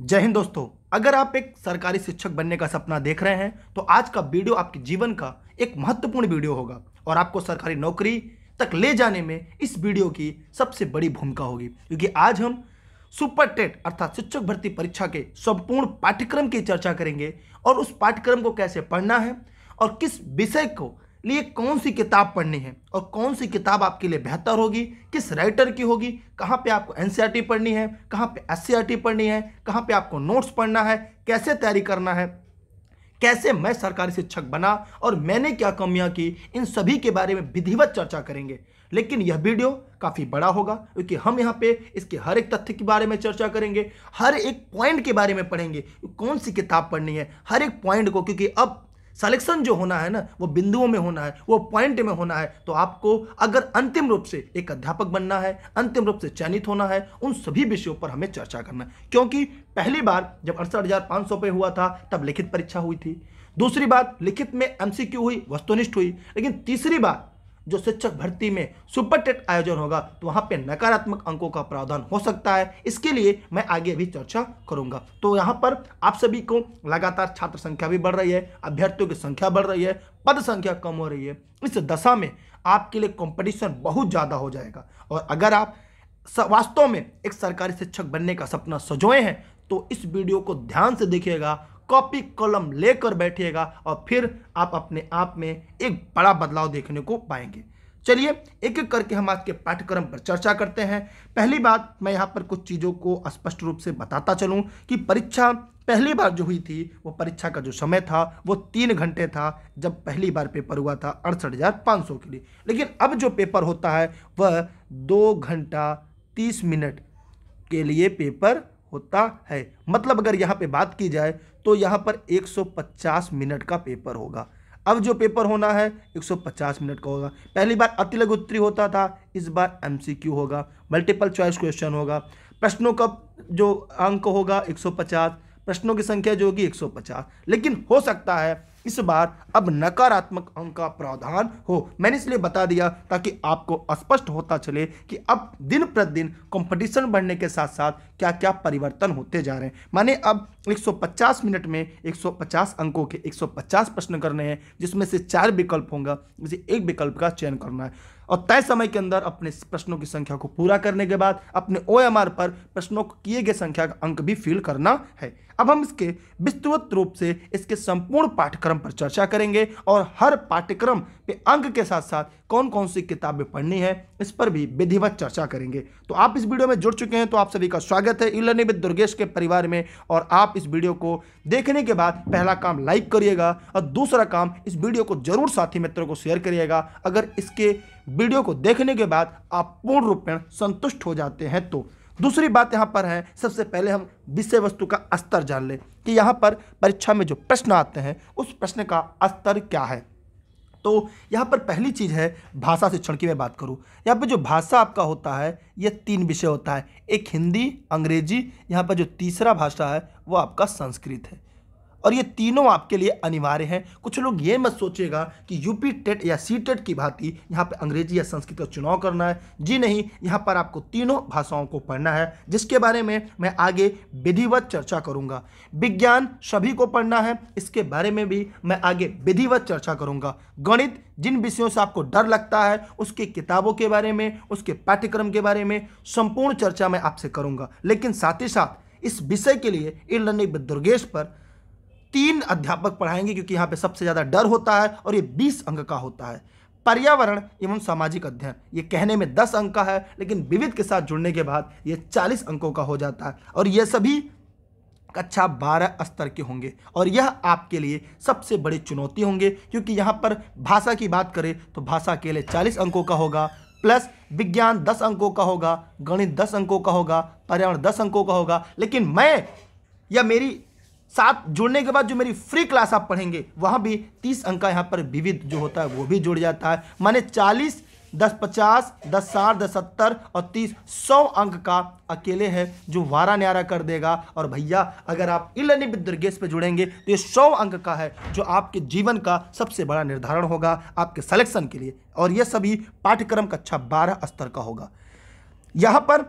जय हिंद दोस्तों अगर आप एक सरकारी शिक्षक बनने का सपना देख रहे हैं तो आज का वीडियो आपके जीवन का एक महत्वपूर्ण वीडियो होगा और आपको सरकारी नौकरी तक ले जाने में इस वीडियो की सबसे बड़ी भूमिका होगी क्योंकि आज हम सुपर टेट अर्थात शिक्षक भर्ती परीक्षा के संपूर्ण पाठ्यक्रम की चर्चा करेंगे और उस पाठ्यक्रम को कैसे पढ़ना है और किस विषय को लिए कौन सी किताब पढ़नी है और कौन सी किताब आपके लिए बेहतर होगी किस राइटर की होगी कहाँ पे आपको एन e पढ़नी है कहाँ पे एस e पढ़नी है कहाँ पे आपको नोट्स पढ़ना है कैसे तैयारी करना है कैसे मैं सरकारी शिक्षक बना और मैंने क्या कमियां की इन सभी के बारे में विधिवत चर्चा करेंगे लेकिन यह वीडियो काफ़ी बड़ा होगा क्योंकि हम यहाँ पे इसके हर एक तथ्य के बारे में चर्चा करेंगे हर एक पॉइंट के बारे में पढ़ेंगे कौन सी किताब पढ़नी है हर एक पॉइंट को क्योंकि अब सलेक्शन जो होना है ना वो बिंदुओं में होना है वो पॉइंट में होना है तो आपको अगर अंतिम रूप से एक अध्यापक बनना है अंतिम रूप से चयनित होना है उन सभी विषयों पर हमें चर्चा करना है क्योंकि पहली बार जब अड़सठ हज़ार पे हुआ था तब लिखित परीक्षा हुई थी दूसरी बात लिखित में एमसीक्यू हुई वस्तुनिष्ठ हुई लेकिन तीसरी बार जो शिक्षक भर्ती में सुपर टेट आयोजन होगा तो वहाँ पे नकारात्मक अंकों का प्रावधान हो सकता है इसके लिए मैं आगे भी चर्चा करूंगा तो यहाँ पर आप सभी को लगातार छात्र संख्या भी बढ़ रही है अभ्यर्थियों की संख्या बढ़ रही है पद संख्या कम हो रही है इस दशा में आपके लिए कॉम्पिटिशन बहुत ज़्यादा हो जाएगा और अगर आप वास्तव में एक सरकारी शिक्षक बनने का सपना सजोए हैं तो इस वीडियो को ध्यान से देखिएगा कॉपी कलम लेकर बैठिएगा और फिर आप अपने आप में एक बड़ा बदलाव देखने को पाएंगे चलिए एक एक करके हम आज के पाठ्यक्रम पर चर्चा करते हैं पहली बात मैं यहाँ पर कुछ चीज़ों को स्पष्ट रूप से बताता चलूँ कि परीक्षा पहली बार जो हुई थी वो परीक्षा का जो समय था वो तीन घंटे था जब पहली बार पेपर हुआ था अड़सठ हज़ार पाँच सौ के लिए लेकिन अब जो पेपर होता है वह दो घंटा तीस मिनट के लिए पेपर होता है मतलब अगर यहाँ पे बात की जाए तो यहाँ पर 150 मिनट का पेपर होगा अब जो पेपर होना है 150 मिनट का होगा पहली बार अति लघु उत्तरी होता था इस बार एमसीक्यू होगा मल्टीपल चॉइस क्वेश्चन होगा प्रश्नों का जो अंक होगा 150 प्रश्नों की संख्या जो होगी 150 लेकिन हो सकता है इस बार अब नकारात्मक अंक का प्रावधान हो मैंने इसलिए बता दिया ताकि आपको स्पष्ट होता चले कि अब दिन प्रतिदिन कंपटीशन बढ़ने के साथ साथ क्या क्या परिवर्तन होते जा रहे हैं माने अब 150 मिनट में 150 अंकों के 150 प्रश्न करने हैं जिसमें से चार विकल्प होंगे जिसे एक विकल्प का चयन करना है और तय समय के अंदर अपने प्रश्नों की संख्या को पूरा करने के बाद अपने ओ पर प्रश्नों को किए गए संख्या का अंक भी फिल करना है अब हम इसके विस्तृत रूप से इसके संपूर्ण पाठ्यक्रम पर चर्चा करेंगे और हर पाठ्यक्रम पे अंक के साथ साथ कौन कौन सी किताबें पढ़नी है इस पर भी विधिवत चर्चा करेंगे तो आप इस वीडियो में जुड़ चुके हैं तो आप सभी का स्वागत है ई विद दुर्गेश के परिवार में और आप इस वीडियो को देखने के बाद पहला काम लाइक करिएगा और दूसरा काम इस वीडियो को जरूर साथी मित्रों को शेयर करिएगा अगर इसके वीडियो को देखने के बाद आप पूर्ण रूप में संतुष्ट हो जाते हैं तो दूसरी बात यहाँ पर है सबसे पहले हम विषय वस्तु का स्तर जान लें कि यहाँ पर परीक्षा में जो प्रश्न आते हैं उस प्रश्न का स्तर क्या है तो यहाँ पर पहली चीज़ है भाषा शिक्षण की मैं बात करूँ यहाँ पर जो भाषा आपका होता है ये तीन विषय होता है एक हिंदी अंग्रेजी यहाँ पर जो तीसरा भाषा है वो आपका संस्कृत है और ये तीनों आपके लिए अनिवार्य हैं कुछ लोग ये मत सोचेगा कि यूपी टेट या सी टेट की भांति यहाँ पर अंग्रेजी या संस्कृत का चुनाव करना है जी नहीं यहाँ पर आपको तीनों भाषाओं को पढ़ना है जिसके बारे में मैं आगे विधिवत चर्चा करूँगा विज्ञान सभी को पढ़ना है इसके बारे में भी मैं आगे विधिवत चर्चा करूँगा गणित जिन विषयों से आपको डर लगता है उसके किताबों के बारे में उसके पाठ्यक्रम के बारे में संपूर्ण चर्चा मैं आपसे करूँगा लेकिन साथ ही साथ इस विषय के लिए इन लर्निंग दुर्गेश पर तीन अध्यापक पढ़ाएंगे क्योंकि यहाँ पे सबसे ज़्यादा डर होता है और ये बीस अंक का होता है पर्यावरण एवं सामाजिक अध्ययन ये कहने में दस अंक का है लेकिन विविध के साथ जुड़ने के बाद ये चालीस अंकों का हो जाता है और ये सभी कक्षा बारह स्तर के होंगे और यह आपके लिए सबसे बड़ी चुनौती होंगे क्योंकि यहाँ पर भाषा की बात करें तो भाषा के लिए चालीस अंकों का होगा प्लस विज्ञान दस अंकों का होगा गणित दस अंकों का होगा पर्यावरण दस अंकों का होगा लेकिन मैं या मेरी साथ जुड़ने के बाद जो मेरी फ्री क्लास आप पढ़ेंगे वहाँ भी तीस अंक का यहाँ पर विविध जो होता है वो भी जुड़ जाता है माने चालीस दस पचास दस साठ दस सत्तर और तीस सौ अंक का अकेले है जो वारा न्यारा कर देगा और भैया अगर आप इलनी विद दुर्गेश पे जुड़ेंगे तो ये सौ अंक का है जो आपके जीवन का सबसे बड़ा निर्धारण होगा आपके सेलेक्शन के लिए और ये सभी पाठ्यक्रम कक्षा बारह स्तर का होगा यहाँ पर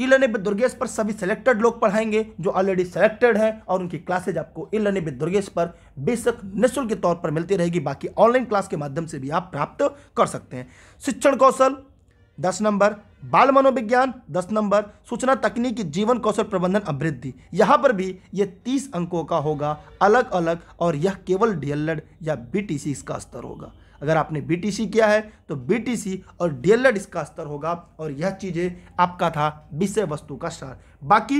ई लर्निंग विद दुर्गेश पर सभी सेलेक्टेड लोग पढ़ाएंगे जो ऑलरेडी सेलेक्टेड हैं और उनकी क्लासेज आपको ई लर्निंग विद दुर्गेश पर बेशक निःशुल्क के तौर पर मिलती रहेगी बाकी ऑनलाइन क्लास के माध्यम से भी आप प्राप्त कर सकते हैं शिक्षण कौशल दस नंबर बाल मनोविज्ञान दस नंबर सूचना तकनीकी जीवन कौशल प्रबंधन अभिवृद्धि यहाँ पर भी ये तीस अंकों का होगा अलग अलग और यह केवल डीएलएड या बी इसका स्तर होगा अगर आपने बीटीसी किया है तो बीटीसी और डीएलएड e इसका स्तर होगा और यह चीज़ें आपका था विषय वस्तु का स्तर बाकी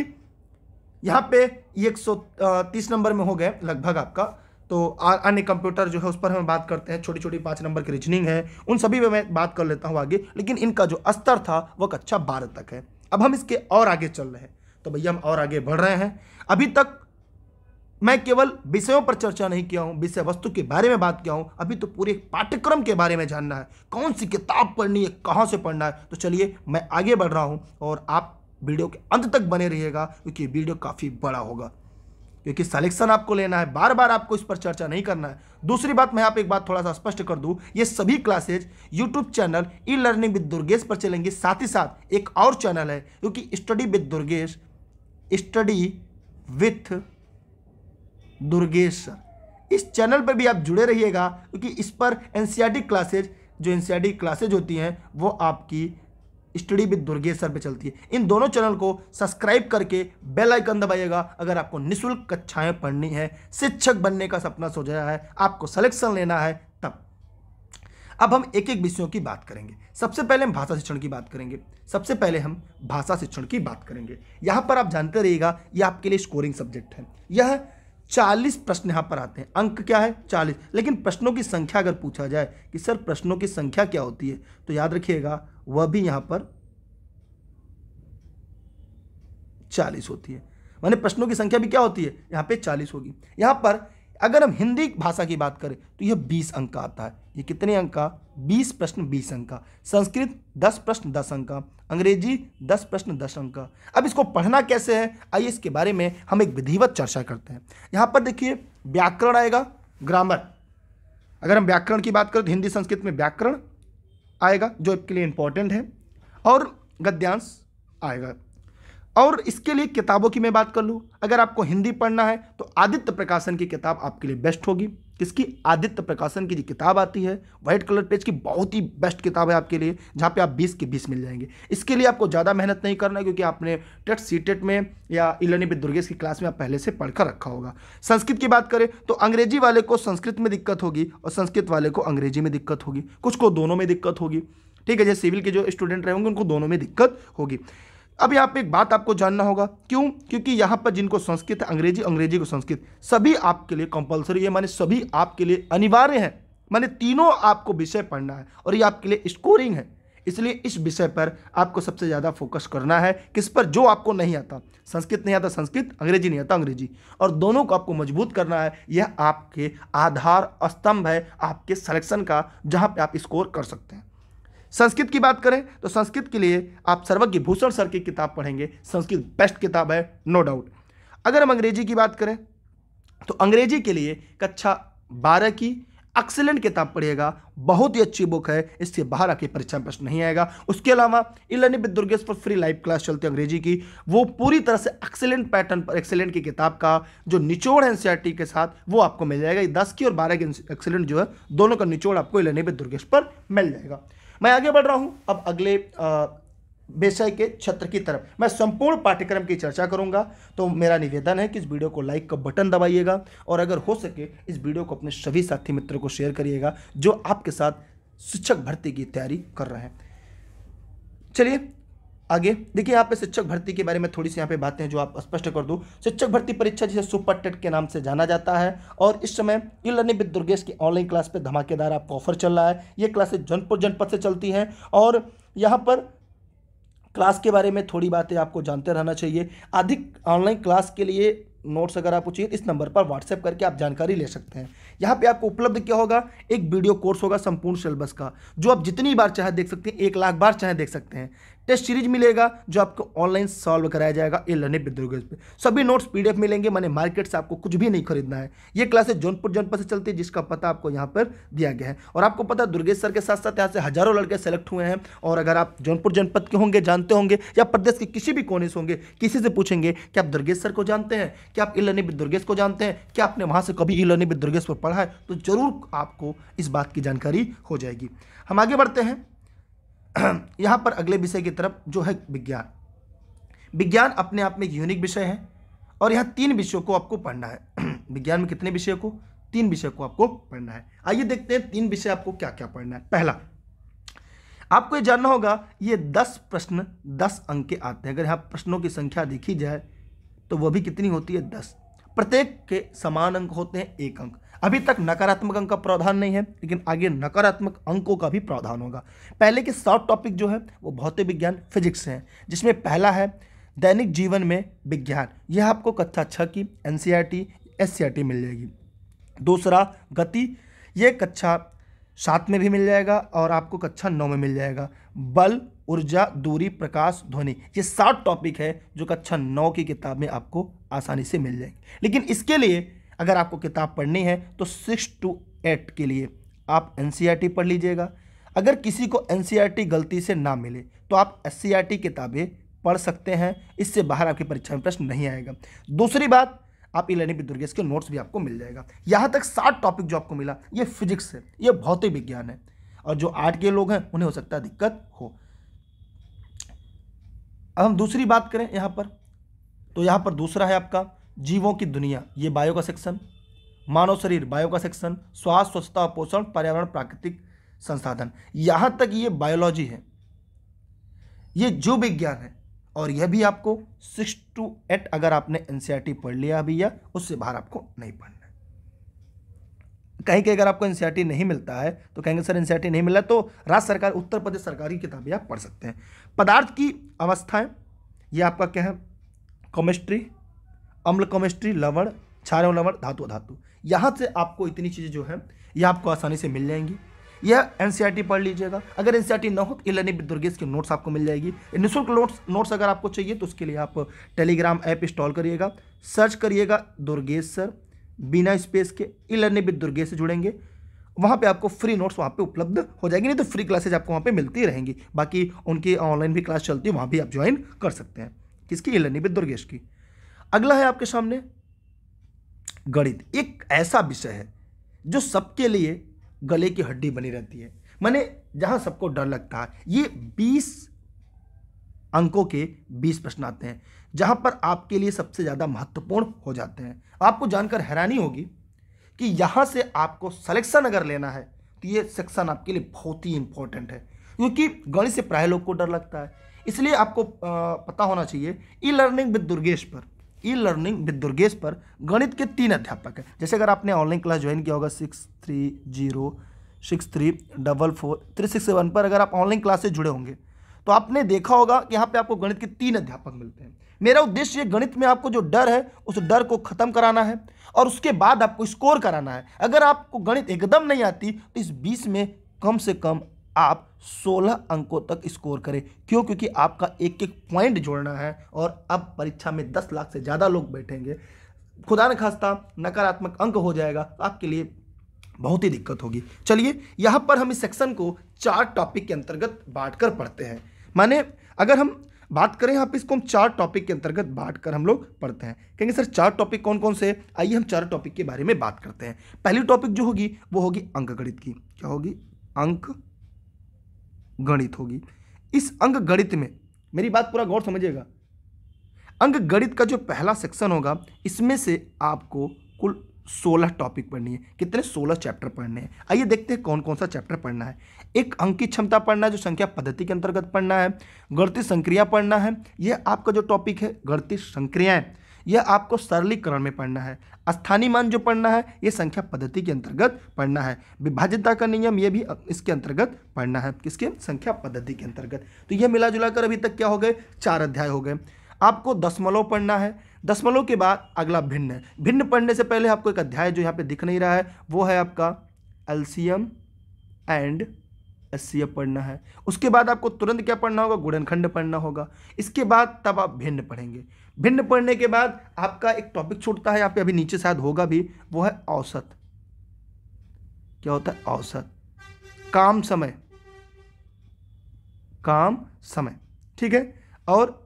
यहाँ पे एक सौ तीस नंबर में हो गए लगभग आपका तो अन्य कंप्यूटर जो है उस पर हम बात करते हैं छोटी छोटी पाँच नंबर की रीजनिंग है उन सभी में मैं बात कर लेता हूँ आगे लेकिन इनका जो स्तर था वह कक्षा अच्छा बारह तक है अब हम इसके और आगे चल रहे हैं तो भैया हम और आगे बढ़ रहे हैं अभी तक मैं केवल विषयों पर चर्चा नहीं किया हूँ विषय वस्तु के बारे में बात किया हूँ अभी तो पूरे पाठ्यक्रम के बारे में जानना है कौन सी किताब पढ़नी है कहाँ से पढ़ना है तो चलिए मैं आगे बढ़ रहा हूँ और आप वीडियो के अंत तक बने रहिएगा क्योंकि वीडियो काफ़ी बड़ा होगा क्योंकि सिलेक्शन आपको लेना है बार बार आपको इस पर चर्चा नहीं करना है दूसरी बात मैं आप एक बात थोड़ा सा स्पष्ट कर दूं ये सभी classes YouTube channel e learning with Durgesh पर चलेंगे साथ ही साथ एक और चैनल है क्योंकि study with Durgesh study with Durgesh sir इस चैनल पर भी आप जुड़े रहिएगा क्योंकि इस पर एन क्लासेज जो एन क्लासेज होती हैं वो आपकी स्टडी विद दुर्गेश सर पे चलती है इन दोनों चैनल को सब्सक्राइब करके बेल आइकन दबाइएगा अगर आपको निशुल्क कक्षाएं पढ़नी है शिक्षक बनने का सपना सोचा है आपको सिलेक्शन लेना है तब अब हम एक एक विषयों की बात करेंगे सबसे पहले हम भाषा शिक्षण की बात करेंगे सबसे पहले हम भाषा शिक्षण की बात करेंगे यहाँ पर आप जानते रहिएगा यह आपके लिए स्कोरिंग सब्जेक्ट है यह चालीस प्रश्न यहाँ पर आते हैं अंक क्या है चालीस लेकिन प्रश्नों की संख्या अगर पूछा जाए कि सर प्रश्नों की संख्या क्या होती है तो याद रखिएगा वह भी यहाँ पर चालीस होती है माने प्रश्नों की संख्या भी क्या होती है यहाँ पे चालीस होगी यहाँ पर अगर हम हिंदी भाषा की बात करें तो यह बीस अंक का आता है ये कितने अंक का बीस प्रश्न बीस अंक का संस्कृत दस प्रश्न दस अंक का अंग्रेजी दस प्रश्न दस अंक का अब इसको पढ़ना कैसे है आइए इसके बारे में हम एक विधिवत चर्चा करते हैं यहाँ पर देखिए व्याकरण आएगा ग्रामर अगर हम व्याकरण की बात करें तो हिंदी संस्कृत में व्याकरण आएगा जो आपके लिए इम्पोर्टेंट है और गद्यांश आएगा और इसके लिए किताबों की मैं बात कर लूँ अगर आपको हिंदी पढ़ना है तो आदित्य प्रकाशन की किताब आपके लिए बेस्ट होगी किसकी आदित्य प्रकाशन की जो किताब आती है वाइट कलर पेज की बहुत ही बेस्ट किताब है आपके लिए जहाँ पे आप 20 के 20 मिल जाएंगे इसके लिए आपको ज़्यादा मेहनत नहीं करना है क्योंकि आपने टेट सी टेट में या इलनी पे दुर्गेश की क्लास में आप पहले से पढ़कर रखा होगा संस्कृत की बात करें तो अंग्रेजी वाले को संस्कृत में दिक्कत होगी और संस्कृत वाले को अंग्रेजी में दिक्कत होगी कुछ को दोनों में दिक्कत होगी ठीक है जैसे सिविल के जो स्टूडेंट रहेंगे उनको दोनों में दिक्कत होगी अब यहाँ पे एक बात आपको जानना होगा क्यों क्योंकि यहाँ पर जिनको संस्कृत है अंग्रेजी अंग्रेजी को संस्कृत सभी आपके लिए कंपलसरी है माने सभी आपके लिए अनिवार्य है माने तीनों आपको विषय पढ़ना है और ये आपके लिए स्कोरिंग है इसलिए इस विषय पर आपको सबसे ज़्यादा फोकस करना है किस पर जो आपको नहीं आता संस्कृत नहीं आता संस्कृत अंग्रेजी नहीं आता अंग्रेजी और दोनों को आपको मजबूत करना है यह आपके आधार स्तंभ है आपके सिलेक्शन का जहाँ पे आप स्कोर कर सकते हैं संस्कृत की बात करें तो संस्कृत के लिए आप सर्वज्ञ भूषण सर की किताब पढ़ेंगे संस्कृत बेस्ट किताब है नो डाउट अगर हम अंग्रेजी की बात करें तो अंग्रेजी के लिए कक्षा बारह की एक्सेलेंट किताब पढ़िएगा बहुत ही अच्छी बुक है इससे बाहर आके परीक्षा में प्रश्न नहीं आएगा उसके अलावा इलानी विद दुर्गेश पर फ्री लाइव क्लास चलती है अंग्रेजी की वो पूरी तरह से एक्सेलेंट पैटर्न पर एक्सेलेंट की किताब का जो निचोड़ है एन e के साथ वो आपको मिल जाएगा दस की और बारह की एक्सेलेंट e जो है दोनों का निचोड़ आपको इलानी विद दुर्गेश पर मिल जाएगा मैं आगे बढ़ रहा हूँ अब अगले विषय के क्षेत्र की तरफ मैं संपूर्ण पाठ्यक्रम की चर्चा करूंगा तो मेरा निवेदन है कि इस वीडियो को लाइक का बटन दबाइएगा और अगर हो सके इस वीडियो को अपने सभी साथी मित्रों को शेयर करिएगा जो आपके साथ शिक्षक भर्ती की तैयारी कर रहे हैं चलिए आगे देखिए यहाँ पे शिक्षक भर्ती के बारे में थोड़ी सी यहाँ पे बातें जो आप स्पष्ट कर दूँ शिक्षक भर्ती परीक्षा जिसे सुपर टेट के नाम से जाना जाता है और इस समय ई लर्निंग विद दुर्गेश की ऑनलाइन क्लास पे धमाकेदार आपको ऑफर चल रहा है ये क्लासेज जनपुर जनपद से चलती हैं और यहाँ पर क्लास के बारे में थोड़ी बातें आपको जानते रहना चाहिए अधिक ऑनलाइन क्लास के लिए नोट्स अगर आप चाहिए इस नंबर पर व्हाट्सएप करके आप जानकारी ले सकते हैं यहाँ पे आपको उपलब्ध क्या होगा एक वीडियो कोर्स होगा संपूर्ण सिलेबस का जो आप जितनी बार चाहे देख सकते हैं एक लाख बार चाहे देख सकते हैं टेस्ट सीरीज मिलेगा जो आपको ऑनलाइन सॉल्व कराया जाएगा ए लर्निंग विद्रोगेज पे सभी नोट्स पीडीएफ मिलेंगे मैंने मार्केट से आपको कुछ भी नहीं खरीदना है ये क्लासेस जौनपुर जनपद से चलती है जिसका पता आपको यहाँ पर दिया गया है और आपको पता है दुर्गेश सर के साथ साथ यहाँ से हजारों लड़के सेलेक्ट हुए हैं और अगर आप जौनपुर जनपद के होंगे जानते होंगे या प्रदेश के किसी भी कोने से होंगे किसी से पूछेंगे कि आप दुर्गेश सर को जानते हैं क्या आप ई लर्निंग विद दुर्गेश को जानते हैं क्या आपने वहाँ से कभी ई लर्निंग विद दुर्गेश पर पढ़ा है तो जरूर आपको इस बात की जानकारी हो जाएगी हम आगे बढ़ते हैं यहाँ पर अगले विषय की तरफ जो है विज्ञान विज्ञान अपने आप में एक यूनिक विषय है और यहाँ तीन विषयों को आपको पढ़ना है विज्ञान में कितने विषयों को तीन विषय को आपको पढ़ना है आइए देखते हैं तीन विषय आपको क्या क्या पढ़ना है पहला आपको ये जानना होगा ये दस प्रश्न दस अंक के आते हैं अगर यहाँ प्रश्नों की संख्या देखी जाए तो वह भी कितनी होती है दस प्रत्येक के समान अंक होते हैं एक अंक अभी तक नकारात्मक अंक का प्रावधान नहीं है लेकिन आगे नकारात्मक अंकों का भी प्रावधान होगा पहले के सॉफ्ट टॉपिक जो है वो भौतिक विज्ञान फिजिक्स है जिसमें पहला है दैनिक जीवन में विज्ञान यह आपको कक्षा छः की एन सी e e मिल जाएगी दूसरा गति ये कक्षा सात में भी मिल जाएगा और आपको कक्षा नौ में मिल जाएगा बल ऊर्जा दूरी प्रकाश ध्वनि ये सात टॉपिक है जो कक्षा नौ की किताब में आपको आसानी से मिल जाएगी लेकिन इसके लिए अगर आपको किताब पढ़नी है तो सिक्स टू एट के लिए आप एन e पढ़ लीजिएगा अगर किसी को एन e गलती से ना मिले तो आप एस सी e किताबें पढ़ सकते हैं इससे बाहर आपकी परीक्षा में प्रश्न नहीं आएगा दूसरी बात आप ई लर्निंग दुर्गेश के नोट्स भी आपको मिल जाएगा यहाँ तक सात टॉपिक जो आपको मिला ये फिजिक्स है ये भौतिक विज्ञान है और जो आर्ट के लोग हैं उन्हें हो सकता है दिक्कत हो अब हम दूसरी बात करें यहाँ पर तो यहाँ पर दूसरा है आपका जीवों की दुनिया ये बायो का सेक्शन मानव शरीर बायो का सेक्शन स्वास्थ्य स्वच्छता पोषण पर्यावरण प्राकृतिक संसाधन यहाँ तक ये बायोलॉजी है ये जो विज्ञान है और यह भी आपको सिक्स टू एट अगर आपने एन e पढ़ लिया अभी या उससे बाहर आपको नहीं पढ़ना है कहीं कहीं अगर आपको एन e नहीं मिलता है तो कहेंगे सर एन e नहीं मिला तो राज्य सरकार उत्तर प्रदेश सरकारी की किताबें आप पढ़ सकते हैं पदार्थ की अवस्थाएं ये आपका क्या है केमिस्ट्री अम्ल कमिस्ट्री लवण क्षारण लवण धातु धातु यहाँ से आपको इतनी चीज़ें जो है यह आपको आसानी से मिल जाएंगी यह एन e पढ़ लीजिएगा अगर एन e ना हो तो इलेनिक दुर्गेश की नोट्स आपको मिल जाएगी निःशुल्क नोट्स नोट्स अगर आपको चाहिए तो उसके लिए आप टेलीग्राम ऐप इंस्टॉल करिएगा सर्च करिएगा दुर्गेश सर बिना स्पेस के इलानी विद दुर्गेश से जुड़ेंगे वहाँ पे आपको फ्री नोट्स वहाँ पे उपलब्ध हो जाएगी नहीं तो फ्री क्लासेज आपको वहाँ पे मिलती रहेंगी बाकी उनकी ऑनलाइन भी क्लास चलती है वहाँ भी आप ज्वाइन कर सकते हैं किसकी इलानी दुर्गेश की अगला है आपके सामने गणित एक ऐसा विषय है जो सबके लिए गले की हड्डी बनी रहती है माने जहां सबको डर लगता है ये बीस अंकों के बीस प्रश्न आते हैं जहां पर आपके लिए सबसे ज़्यादा महत्वपूर्ण हो जाते हैं आपको जानकर हैरानी होगी कि यहां से आपको सिलेक्शन अगर लेना है तो ये सेक्शन आपके लिए बहुत ही इंपॉर्टेंट है क्योंकि गणित से प्राय लोग को डर लगता है इसलिए आपको पता होना चाहिए ई लर्निंग विद दुर्गेश पर ई लर्निंग विद दुर्गेश पर गणित के तीन अध्यापक हैं जैसे अगर आपने ऑनलाइन क्लास ज्वाइन किया होगा six three zero six three double four three six seven पर अगर आप ऑनलाइन क्लास से जुड़े होंगे तो आपने देखा होगा कि यहाँ पे आपको गणित के तीन अध्यापक मिलते हैं मेरा उद्देश्य ये गणित में आपको जो डर है उस डर को खत्म कराना है और उसके बाद आपको स्कोर कराना है अगर आपको गणित एकदम नहीं आती तो इस बीच में कम से कम आप 16 अंकों तक स्कोर करें क्यों क्योंकि आपका एक एक पॉइंट जोड़ना है और अब परीक्षा में 10 लाख से ज़्यादा लोग बैठेंगे खुदा न खास्ता नकारात्मक अंक हो जाएगा तो आपके लिए बहुत ही दिक्कत होगी चलिए यहाँ पर हम इस सेक्शन को चार टॉपिक के अंतर्गत बांट कर पढ़ते हैं माने अगर हम बात करें यहाँ इसको हम चार टॉपिक के अंतर्गत बांट कर हम लोग पढ़ते हैं कहेंगे सर चार टॉपिक कौन कौन से आइए हम चार टॉपिक के बारे में बात करते हैं पहली टॉपिक जो होगी वो होगी अंकगणित की क्या होगी अंक गणित होगी इस अंग गणित में मेरी बात पूरा गौर समझिएगा अंग गणित का जो पहला सेक्शन होगा इसमें से आपको कुल सोलह टॉपिक पढ़नी है कितने सोलह चैप्टर पढ़ने हैं आइए देखते हैं कौन कौन सा चैप्टर पढ़ना है एक अंक की क्षमता पढ़ना है जो संख्या पद्धति के अंतर्गत पढ़ना है गणित संक्रिया पढ़ना है यह आपका जो टॉपिक है गणित संक्रियाएं यह आपको सरलीकरण में पढ़ना है स्थानीय मान जो पढ़ना है यह संख्या पद्धति के अंतर्गत पढ़ना है विभाज्यता का नियम यह भी इसके अंतर्गत पढ़ना है किसके संख्या पद्धति के अंतर्गत तो यह मिला जुला कर अभी तक क्या हो गए चार अध्याय हो गए आपको दसमलव पढ़ना है दशमलव के बाद अगला भिन्न है भिन्न पढ़ने से पहले आपको एक अध्याय जो यहाँ पे दिख नहीं रहा है वो है आपका एल्सियम एंड एस पढ़ना है उसके बाद आपको तुरंत क्या पढ़ना होगा गुणनखंड पढ़ना होगा इसके बाद तब आप भिन्न पढ़ेंगे भिन्न पढ़ने के बाद आपका एक टॉपिक छूटता है यहाँ पे अभी नीचे शायद होगा भी वो है औसत क्या होता है औसत काम समय काम समय ठीक है और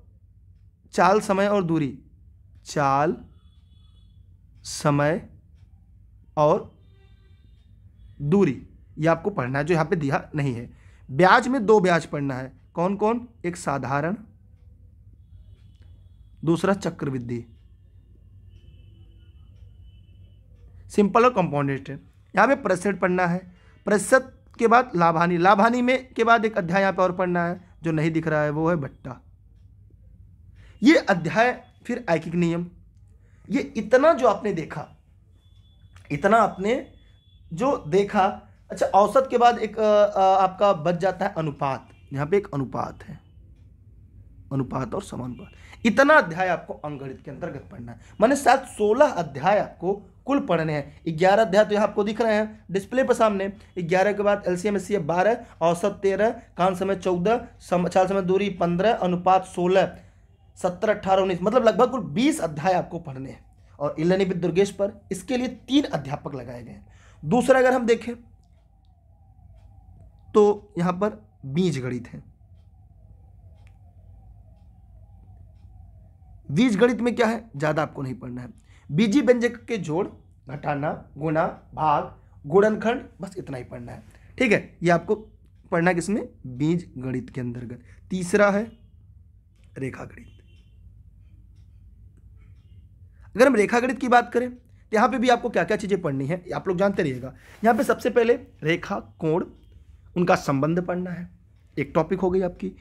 चाल समय और दूरी चाल समय और दूरी ये आपको पढ़ना है जो यहाँ पे दिया नहीं है ब्याज में दो ब्याज पढ़ना है कौन कौन एक साधारण दूसरा चक्रविधि सिंपल और कंपाउंडेड यहाँ पे प्रतिशत पढ़ना है प्रतिशत के बाद लाभानी लाभानी में के बाद एक अध्याय यहाँ पे और पढ़ना है जो नहीं दिख रहा है वो है भट्टा ये अध्याय फिर ऐकिक नियम ये इतना जो आपने देखा इतना आपने जो देखा अच्छा औसत के बाद एक आ, आ, आपका बच जाता है अनुपात यहाँ पे एक अनुपात है अनुपात और समानुपात इतना अध्याय आपको अंगणित के अंतर्गत पढ़ना है मैंने सात सोलह अध्याय आपको कुल पढ़ने हैं ग्यारह अध्याय तो यहाँ आपको दिख रहे हैं डिस्प्ले पर सामने ग्यारह के बाद L C M S C बारह औसत तेरह कान समय चौदह सम, चाल समय दूरी पंद्रह अनुपात सोलह सत्रह अठारह उन्नीस मतलब लगभग कुल बीस अध्याय आपको पढ़ने हैं और इलानी विद दुर्गेश पर इसके लिए तीन अध्यापक लगाए गए हैं दूसरा अगर हम देखें तो यहाँ पर बीज गणित है बीज गणित में क्या है ज़्यादा आपको नहीं पढ़ना है बीजी व्यंजक के जोड़ घटाना गुना भाग गुणनखंड बस इतना ही पढ़ना है ठीक है ये आपको पढ़ना किसमें बीज गणित के अंतर्गत तीसरा है रेखा गणित अगर हम रेखा गणित की बात करें तो यहां पे भी आपको क्या क्या चीज़ें पढ़नी है आप लोग जानते रहिएगा यहां पे सबसे पहले रेखा कोण उनका संबंध पढ़ना है एक टॉपिक हो गई आपकी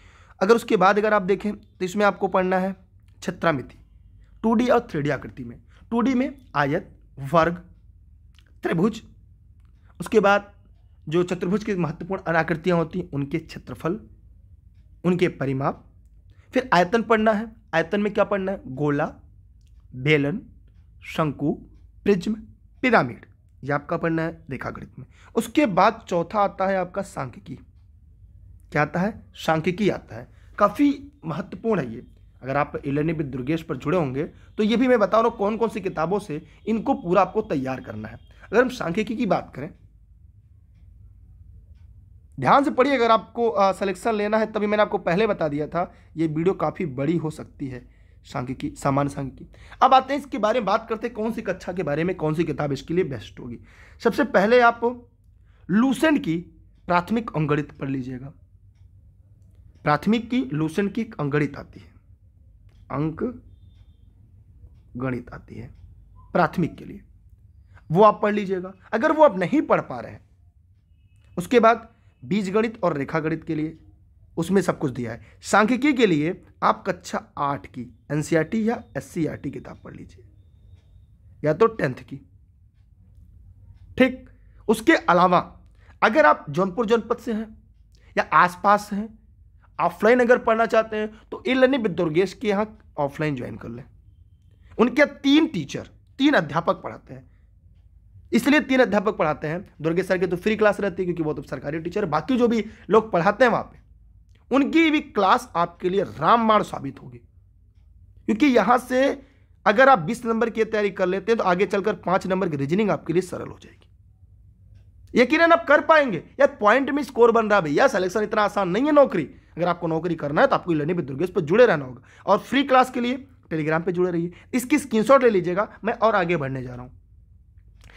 अगर उसके बाद अगर आप देखें तो इसमें आपको पढ़ना है छत्रामिति टू और थ्री आकृति में टू में आयत वर्ग त्रिभुज उसके बाद जो चतुर्भुज की महत्वपूर्ण अनाकृतियाँ होती हैं उनके क्षेत्रफल उनके परिमाप फिर आयतन पढ़ना है आयतन में क्या पढ़ना है गोला बेलन शंकु प्रिज्म पिरामिड ये आपका पढ़ना है रेखागणित में उसके बाद चौथा आता है आपका सांख्यिकी क्या आता है सांख्यिकी आता है काफ़ी महत्वपूर्ण है ये अगर आप एल दुर्गेश पर जुड़े होंगे तो ये भी मैं बता रहा हूँ कौन कौन सी किताबों से इनको पूरा आपको तैयार करना है अगर हम सांख्यिकी की बात करें ध्यान से पढ़िए अगर आपको सिलेक्शन लेना है तभी मैंने आपको पहले बता दिया था ये वीडियो काफ़ी बड़ी हो सकती है सांख्यिकी सामान्य सांख्यिकी अब आते हैं इसके बारे में बात करते हैं कौन सी कक्षा के बारे में कौन सी किताब इसके लिए बेस्ट होगी सबसे पहले आप लूसेंट की प्राथमिक अंगणित पढ़ लीजिएगा प्राथमिक की लूसेंट की अंगणित आती है अंक गणित आती है प्राथमिक के लिए वो आप पढ़ लीजिएगा अगर वो आप नहीं पढ़ पा रहे हैं उसके बाद बीज गणित और रेखा गणित के लिए उसमें सब कुछ दिया है सांख्यिकी के लिए आप कक्षा आठ की एनसीईआरटी e या एस e किताब पढ़ लीजिए या तो टेंथ की ठीक उसके अलावा अगर आप जौनपुर जनपद से हैं या आसपास हैं ऑफलाइन अगर पढ़ना चाहते हैं तो इन लर्निंग विद दुर्गेश के यहाँ ऑफलाइन ज्वाइन कर लें उनके तीन टीचर तीन अध्यापक पढ़ाते हैं इसलिए तीन अध्यापक पढ़ाते हैं दुर्गेश सर के तो फ्री क्लास रहती है क्योंकि वो तो सरकारी टीचर बाकी जो भी लोग पढ़ाते हैं वहाँ पर उनकी भी क्लास आपके लिए रामबाण साबित होगी क्योंकि यहाँ से अगर आप 20 नंबर की तैयारी कर लेते हैं तो आगे चलकर पाँच नंबर की रीजनिंग आपके लिए सरल हो जाएगी यकीन आप कर पाएंगे या पॉइंट में स्कोर बन रहा है भैया सिलेक्शन इतना आसान नहीं है नौकरी अगर आपको नौकरी करना है तो आपको लर्निंग विद दुर्गेश पर जुड़े रहना होगा और फ्री क्लास के लिए टेलीग्राम पर जुड़े रहिए इसकी स्क्रीनशॉट ले लीजिएगा मैं और आगे बढ़ने जा रहा हूँ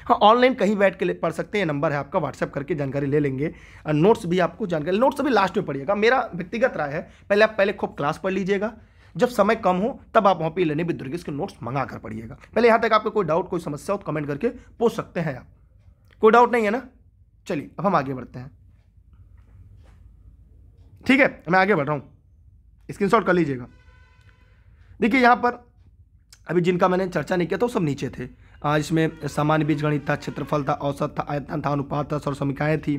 हाँ ऑनलाइन कहीं बैठ के पढ़ सकते हैं नंबर है आपका व्हाट्सअप करके जानकारी ले लेंगे नोट्स भी आपको जानकारी नोट्स भी लास्ट में पढ़िएगा मेरा व्यक्तिगत राय है पहले आप पहले खूब क्लास पढ़ लीजिएगा जब समय कम हो तब आप वहाँ पर लेने भी दुर्गेश के नोट्स मंगा कर पढ़िएगा पहले यहाँ तक आपका कोई डाउट कोई समस्या हो तो कमेंट करके पूछ सकते हैं आप कोई डाउट नहीं है ना चलिए अब हम आगे बढ़ते हैं ठीक है मैं आगे बढ़ रहा हूँ स्क्रीन कर लीजिएगा देखिए यहाँ पर अभी जिनका मैंने चर्चा नहीं किया था वो सब नीचे थे इसमें सामान्य बीज गणित था क्षेत्रफल था औसत था आयतन था अनुपात था समीकाएँ थी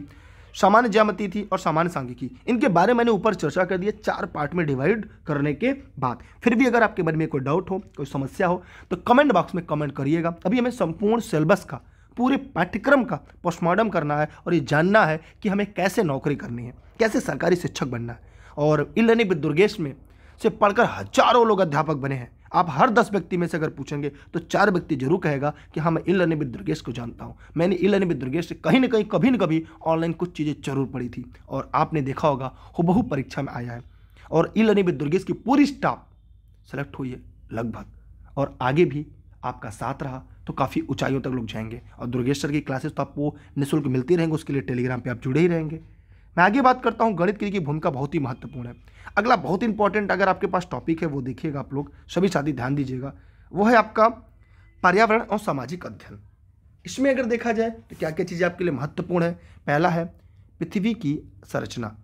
सामान्य ज्यामति थी और सामान्य सांख्यिकी इनके बारे में मैंने ऊपर चर्चा कर दी चार पार्ट में डिवाइड करने के बाद फिर भी अगर आपके मन में कोई डाउट हो कोई समस्या हो तो कमेंट बॉक्स में कमेंट करिएगा अभी हमें संपूर्ण सिलेबस का पूरे पाठ्यक्रम का पोस्टमार्टम करना है और ये जानना है कि हमें कैसे नौकरी करनी है कैसे सरकारी शिक्षक बनना है और ई लर्निंग विद दुर्गेश में से पढ़कर हजारों लोग अध्यापक बने हैं आप हर दस व्यक्ति में से अगर पूछेंगे तो चार व्यक्ति जरूर कहेगा कि हाँ मैं ई लर्निंग विद दुर्गेश को जानता हूँ मैंने ई विद दुर्गेश से कहीं ना कहीं कभी ना कभी ऑनलाइन कुछ चीज़ें जरूर पढ़ी थी और आपने देखा होगा हुबहू परीक्षा में आया है और ई लर्निंग विद दुर्गेश की पूरी स्टाफ सेलेक्ट हुई है लगभग और आगे भी आपका साथ रहा तो काफ़ी ऊंचाइयों तक लोग जाएंगे और दुर्गेश सर की क्लासेस तो आपको निःशुल्क मिलती रहेंगे उसके लिए टेलीग्राम पर आप जुड़े ही रहेंगे मैं आगे बात करता हूँ गणित की भूमिका बहुत ही महत्वपूर्ण है अगला बहुत इंपॉर्टेंट अगर आपके पास टॉपिक है वो देखिएगा आप लोग सभी शादी ध्यान दीजिएगा वो है आपका पर्यावरण और सामाजिक अध्ययन इसमें अगर देखा जाए तो क्या क्या चीज़ें आपके लिए महत्वपूर्ण है पहला है पृथ्वी की संरचना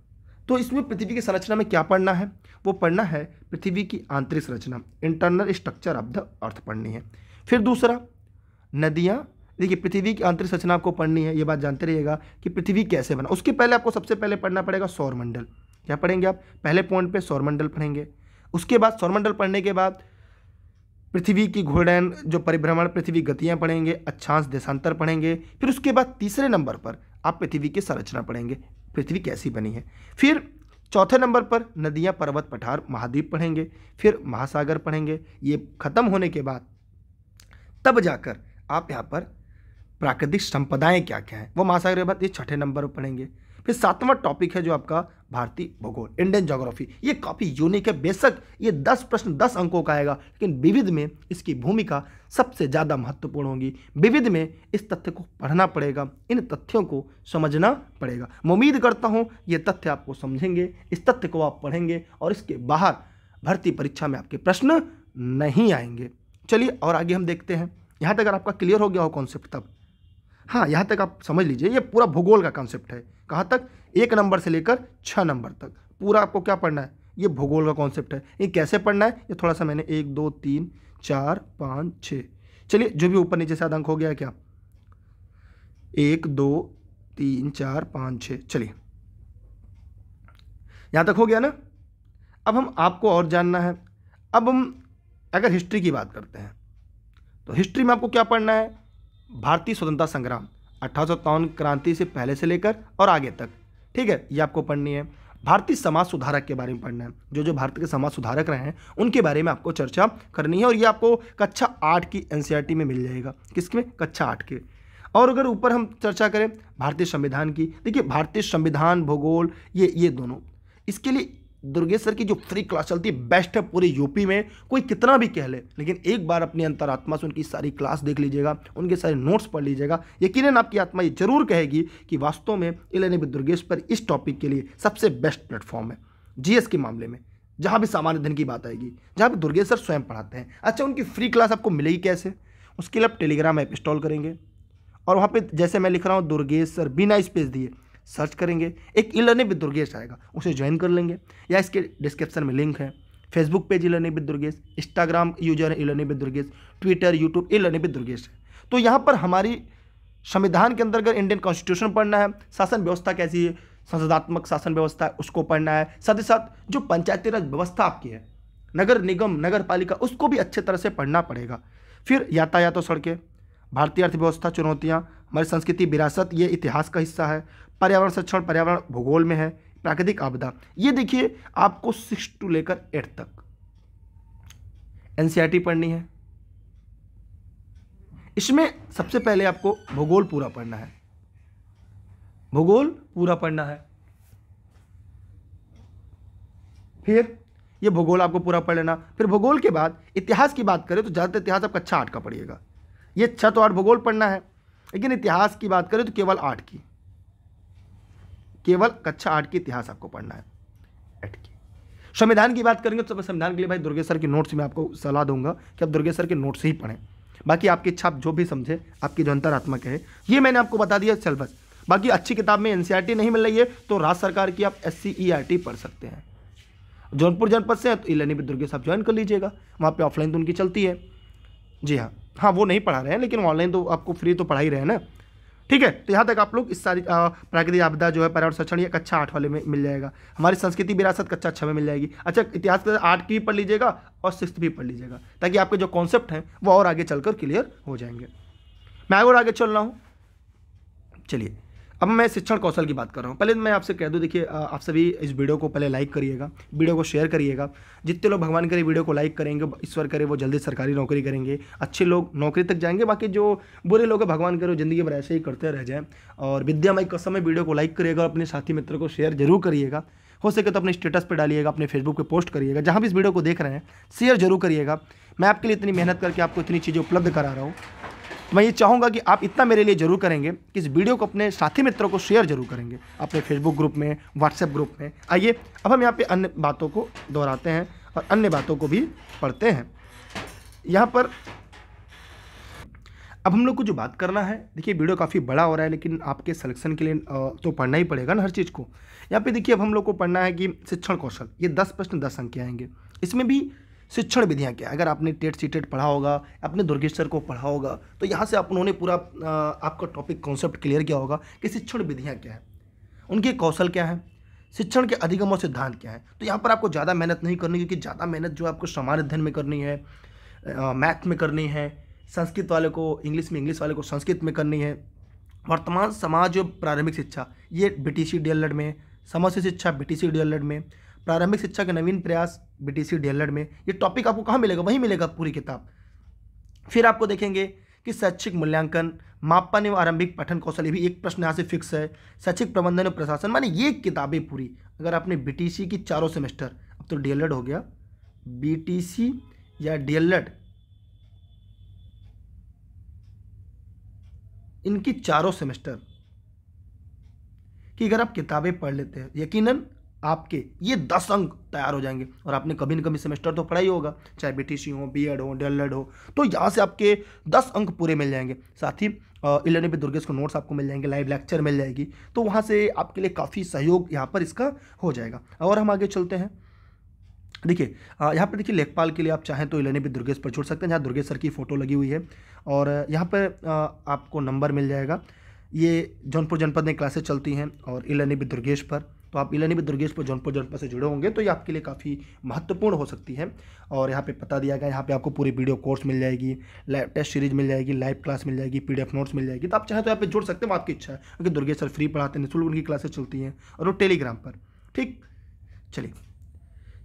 तो इसमें पृथ्वी की संरचना में क्या पढ़ना है वो पढ़ना है पृथ्वी की आंतरिक संरचना internal structure of the earth पढ़नी है फिर दूसरा नदियाँ देखिए पृथ्वी की आंतरिक संरचना आपको पढ़नी है ये बात जानते रहिएगा कि पृथ्वी कैसे बना उसके पहले आपको सबसे पहले पढ़ना पड़ेगा सौरमंडल क्या पढ़ेंगे आप पहले पॉइंट पे सौरमंडल पढ़ेंगे उसके बाद सौरमंडल पढ़ने के बाद पृथ्वी की घोड़ैन जो परिभ्रमण पृथ्वी गतियाँ पढ़ेंगे अच्छांश देशांतर पढ़ेंगे फिर उसके बाद तीसरे नंबर पर आप पृथ्वी की संरचना पढ़ेंगे पृथ्वी कैसी बनी है फिर चौथे नंबर पर नदियाँ पर्वत पठार महाद्वीप पढ़ेंगे फिर महासागर पढ़ेंगे ये खत्म होने के बाद तब जाकर आप यहाँ पर प्राकृतिक संपदाएँ क्या क्या हैं वो महासागर के बाद ये छठे नंबर पर पढ़ेंगे फिर सातवां टॉपिक है जो आपका भारतीय भूगोल इंडियन जोग्राफी ये काफ़ी यूनिक है बेशक ये दस प्रश्न दस अंकों का आएगा लेकिन विविध में इसकी भूमिका सबसे ज़्यादा महत्वपूर्ण होगी विविध में इस तथ्य को पढ़ना पड़ेगा इन तथ्यों को समझना पड़ेगा मैं उम्मीद करता हूँ ये तथ्य आपको समझेंगे इस तथ्य को आप पढ़ेंगे और इसके बाहर भर्ती परीक्षा में आपके प्रश्न नहीं आएंगे चलिए और आगे हम देखते हैं यहाँ तक अगर आपका क्लियर हो गया हो कॉन्सेप्ट तब हाँ यहाँ तक आप समझ लीजिए ये पूरा भूगोल का कॉन्सेप्ट है कहाँ तक एक नंबर से लेकर छः नंबर तक पूरा आपको क्या पढ़ना है ये भूगोल का कॉन्सेप्ट है ये कैसे पढ़ना है ये थोड़ा सा मैंने एक दो तीन चार पाँच छः चलिए जो भी ऊपर नीचे से अंक हो गया क्या एक दो तीन चार पाँच छः चलिए यहाँ तक हो गया ना अब हम आपको और जानना है अब हम अगर हिस्ट्री की बात करते हैं तो हिस्ट्री में आपको क्या पढ़ना है भारतीय स्वतंत्रता संग्राम अठारह क्रांति से पहले से लेकर और आगे तक ठीक है ये आपको पढ़नी है भारतीय समाज सुधारक के बारे में पढ़ना है जो जो भारत के समाज सुधारक रहे हैं उनके बारे में आपको चर्चा करनी है और ये आपको कक्षा आठ की एन e में मिल जाएगा किसके में कक्षा आठ के और अगर ऊपर हम चर्चा करें भारतीय संविधान की देखिए भारतीय संविधान भूगोल ये ये दोनों इसके लिए दुर्गेश सर की जो फ्री क्लास चलती है बेस्ट है पूरे यूपी में कोई कितना भी कह ले लेकिन एक बार अपनी अंतरात्मा से उनकी सारी क्लास देख लीजिएगा उनके सारे नोट्स पढ़ लीजिएगा यकीन आपकी आत्मा ये जरूर कहेगी कि वास्तव में इलेन दुर्गेश पर इस टॉपिक के लिए सबसे बेस्ट प्लेटफॉर्म है जीएस के मामले में जहाँ भी सामान्य धन की बात आएगी जहाँ पर दुर्गेश सर स्वयं पढ़ाते हैं अच्छा उनकी फ्री क्लास आपको मिलेगी कैसे उसके लिए आप टेलीग्राम ऐप इंस्टॉल करेंगे और वहाँ पे जैसे मैं लिख रहा हूँ दुर्गेश सर बिना स्पेस दिए सर्च करेंगे एक ई लर्निंग विद दुर्गेश आएगा उसे ज्वाइन कर लेंगे या इसके डिस्क्रिप्शन में लिंक है Facebook page e learning with Durgesh Instagram user है e learning with Durgesh Twitter YouTube e learning with Durgesh है तो यहाँ पर हमारी संविधान के अंदर अगर इंडियन कॉन्स्टिट्यूशन पढ़ना है शासन व्यवस्था कैसी है संसदात्मक शासन व्यवस्था है उसको पढ़ना है साथ ही साथ जो पंचायती राज व्यवस्था आपकी है नगर निगम नगर पालिका उसको भी अच्छे तरह से पढ़ना पड़ेगा फिर यातायात और सड़कें भारतीय अर्थव्यवस्था चुनौतियाँ हमारी संस्कृति विरासत ये इतिहास का हिस्सा है पर्यावरण संरक्षण पर्यावरण भूगोल में है प्राकृतिक आपदा ये देखिए आपको सिक्स टू लेकर एट तक एनसीईआरटी e पढ़नी है इसमें सबसे पहले आपको भूगोल पूरा पढ़ना है भूगोल पूरा पढ़ना है फिर ये भूगोल आपको पूरा पढ़ लेना फिर भूगोल के बाद इतिहास की बात करें तो ज़्यादातर इतिहास आप कक्षा आठ का पढ़िएगा ये अच्छा तो आठ भूगोल पढ़ना है लेकिन इतिहास की बात करें तो केवल आठ की केवल कक्षा आठ की इतिहास आपको पढ़ना है एट संविधान की बात करेंगे तो संविधान के लिए भाई दुर्गेश्वर के नोट्स में आपको सलाह दूंगा कि आप दुर्गेश्वर के नोट्स ही पढ़ें बाकी आपकी इच्छा आप जो भी समझे आपकी जो अंतरात्मक है ये मैंने आपको बता दिया सिलेबस बाकी अच्छी किताब में एनसीईआरटी e नहीं मिल रही है तो राज्य सरकार की आप एससीईआरटी e पढ़ सकते हैं जौनपुर जनपद से हैं तो इलेनी दुर्गे साहब ज्वाइन कर लीजिएगा वहाँ पर ऑफलाइन तो उनकी चलती है जी हाँ हाँ वो नहीं पढ़ा रहे हैं लेकिन ऑनलाइन तो आपको फ्री तो पढ़ा ही रहे हैं ना ठीक है तो यहाँ तक आप लोग इस सारी प्राकृतिक आपदा जो है पर्यावरण संरक्षण ये कक्षा आठ वाले में मिल जाएगा हमारी संस्कृति विरासत कक्षा छः में मिल जाएगी अच्छा इतिहास के आठ की भी पढ़ लीजिएगा और सिक्स भी पढ़ लीजिएगा ताकि आपके जो कॉन्सेप्ट हैं वो और आगे चलकर क्लियर हो जाएंगे मैं और आगे चल रहा हूँ चलिए अब मैं शिक्षण कौशल की बात कर रहा हूँ पहले मैं आपसे कह दूँ देखिए आप सभी इस वीडियो को पहले लाइक करिएगा वीडियो को शेयर करिएगा जितने लोग भगवान करे वीडियो को लाइक करेंगे ईश्वर करे वो जल्दी सरकारी नौकरी करेंगे अच्छे लोग नौकरी तक जाएंगे बाकी जो बुरे लोग हैं भगवान करे ज़िंदगी भर ऐसे ही करते रह जाएँ और विद्यामय कसम में वीडियो को लाइक करिएगा और अपने साथी मित्र को शेयर जरूर करिएगा हो सके तो अपने स्टेटस पर डालिएगा अपने फेसबुक पर पोस्ट करिएगा जहाँ भी इस वीडियो को देख रहे हैं शेयर जरूर करिएगा मैं आपके लिए इतनी मेहनत करके आपको इतनी चीज़ें उपलब्ध करा रहा हूँ तो मैं ये चाहूँगा कि आप इतना मेरे लिए ज़रूर करेंगे कि इस वीडियो को अपने साथी मित्रों को शेयर जरूर करेंगे अपने फेसबुक ग्रुप में व्हाट्सएप ग्रुप में आइए अब हम यहाँ पर अन्य बातों को दोहराते हैं और अन्य बातों को भी पढ़ते हैं यहाँ पर अब हम लोग को जो बात करना है देखिए वीडियो काफ़ी बड़ा हो रहा है लेकिन आपके सिलेक्शन के लिए तो पढ़ना ही पड़ेगा ना हर चीज़ को यहाँ पे देखिए अब हम लोग को पढ़ना है कि शिक्षण कौशल ये दस प्रश्न दस अंक आएंगे इसमें भी शिक्षण विधियाँ क्या है अगर आपने टेट सी टेट पढ़ा होगा अपने दुर्गेश्वर को पढ़ा होगा तो यहाँ से आप उन्होंने पूरा आपका टॉपिक कॉन्सेप्ट क्लियर किया होगा कि शिक्षण विधियाँ क्या है उनके कौशल क्या है शिक्षण के अधिगम और सिद्धांत क्या है तो यहाँ पर आपको ज़्यादा मेहनत नहीं करनी क्योंकि ज़्यादा मेहनत जो आपको समान अध्ययन में करनी है मैथ में करनी है संस्कृत वाले को इंग्लिश में इंग्लिश वाले को संस्कृत में करनी है वर्तमान समाज प्रारंभिक शिक्षा ये बी टी सी में समस्या शिक्षा बी टी सी में प्रारंभिक शिक्षा के नवीन प्रयास बी टी सी में ये टॉपिक आपको कहाँ मिलेगा वहीं मिलेगा पूरी किताब फिर आपको देखेंगे कि शैक्षिक मूल्यांकन मापन एवं आरंभिक पठन कौशल ये भी एक प्रश्न यहाँ से फिक्स है शैक्षिक प्रबंधन और प्रशासन माने ये किताबें पूरी अगर आपने बी की चारों सेमेस्टर अब तो डी हो गया बी या डी इनकी चारों सेमेस्टर कि अगर आप किताबें पढ़ लेते हैं यकीनन आपके ये दस अंक तैयार हो जाएंगे और आपने कभी ना कभी सेमेस्टर तो पढ़ा ही होगा चाहे बी टी सी हो बी एड हो डेल हो तो यहाँ से आपके दस अंक पूरे मिल जाएंगे साथ ही इलेवन पे दुर्गेश को नोट्स आपको मिल जाएंगे लाइव लेक्चर मिल जाएगी तो वहाँ से आपके लिए काफ़ी सहयोग यहाँ पर इसका हो जाएगा और हम आगे चलते हैं देखिए यहाँ पर देखिए लेखपाल के लिए आप चाहें तो इलेने भी दुर्गेश पर छोड़ सकते हैं जहाँ दुर्गेश सर की फ़ोटो लगी हुई है और यहाँ पर आपको नंबर मिल जाएगा ये जौनपुर जनपद में क्लासेस चलती हैं और इलेने भी दुर्गेश पर तो आप इलानी दुर्गेश पर जौनपुर जनपद से जुड़े होंगे तो ये आपके लिए काफ़ी महत्वपूर्ण हो सकती है और यहाँ पे पता दिया गया यहाँ पे आपको पूरी वीडियो कोर्स मिल जाएगी लाइव टेस्ट सीरीज मिल जाएगी लाइव क्लास मिल जाएगी पीडीएफ नोट्स मिल जाएगी तो आप चाहे तो यहाँ पे जुड़ सकते हैं आपकी इच्छा है क्योंकि दुर्गेश सर फ्री पढ़ाते हैं निःशुल्क उनकी क्लासेस चलती हैं और वो टेलीग्राम पर ठीक चलिए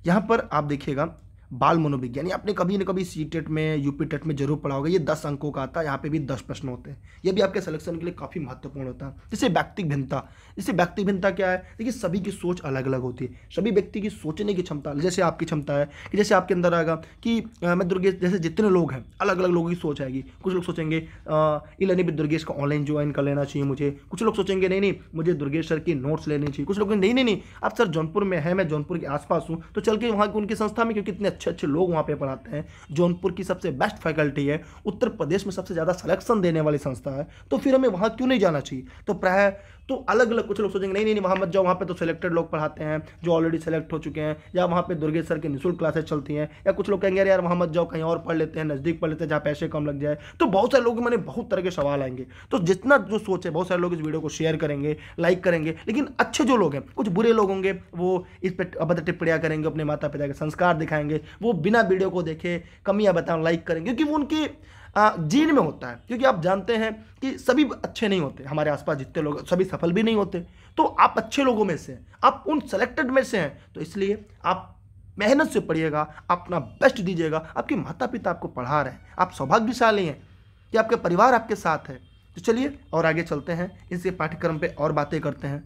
यहाँ पर आप देखिएगा बाल मनोविज्ञान ये आपने कभी ना कभी सी टेट में यूपी टेट में जरूर पढ़ा होगा ये दस अंकों का आता है यहाँ पे भी दस प्रश्न होते हैं ये भी आपके सिलेक्शन के लिए काफ़ी महत्वपूर्ण होता है जैसे व्यक्तिक भिन्नता जैसे व्यक्तिक भिन्नता क्या है देखिए सभी की सोच अलग अलग होती है सभी व्यक्ति की सोचने की क्षमता जैसे आपकी क्षमता है कि जैसे आपके अंदर आएगा कि मैं दुर्गेश जैसे जितने लोग हैं अलग अलग लोगों की सोच आएगी कुछ लोग सोचेंगे ये लेने भी दुर्गेश का ऑनलाइन ज्वाइन कर लेना चाहिए मुझे कुछ लोग सोचेंगे नहीं नहीं मुझे दुर्गेश सर की नोट्स लेने चाहिए कुछ लोग नहीं नहीं नहीं आप सर जौनपुर में है मैं जौनपुर के आसपास हूँ तो चल के वहाँ की उनकी संस्था में क्योंकि इतने अच्छे अच्छे लोग वहाँ पे पढ़ाते हैं जौनपुर की सबसे बेस्ट फैकल्टी है उत्तर प्रदेश में सबसे ज़्यादा सलेक्शन देने वाली संस्था है तो फिर हमें वहाँ क्यों नहीं जाना चाहिए तो प्राय तो अलग अलग कुछ लोग सोचेंगे नहीं नहीं नहीं वहाँ मत जाओ वहाँ पे तो सिलेक्टेड लोग पढ़ाते हैं जो ऑलरेडी सेलेक्ट हो चुके हैं या वहाँ पे दुर्गेश सर की निःशुल्क क्लासेस चलती हैं या कुछ लोग कहेंगे यार यार वहाँ मत जाओ कहीं और पढ़ लेते हैं नज़दीक पढ़ लेते हैं जहाँ पैसे कम लग जाए तो बहुत सारे लोग मैंने बहुत तरह के सवाल आएंगे तो जितना जो सोच है बहुत सारे लोग इस वीडियो को शेयर करेंगे लाइक करेंगे लेकिन अच्छे जो लोग हैं कुछ बुरे लोग होंगे वो इस पर अभद्र टिप्पणियाँ करेंगे अपने माता पिता के संस्कार दिखाएंगे वो बिना वीडियो को देखे कमियाँ बताएं लाइक करें क्योंकि वो उनके जीन में होता है क्योंकि आप जानते हैं कि सभी अच्छे नहीं होते हमारे आसपास जितने लोग सभी सफल भी नहीं होते तो आप अच्छे लोगों में से हैं आप उन सेलेक्टेड में से हैं तो इसलिए आप मेहनत से पढ़िएगा अपना बेस्ट दीजिएगा आपके माता पिता आपको पढ़ा रहे हैं आप सौभाग्यशाली हैं कि आपका परिवार आपके साथ है तो चलिए और आगे चलते हैं इसी पाठ्यक्रम पे और बातें करते हैं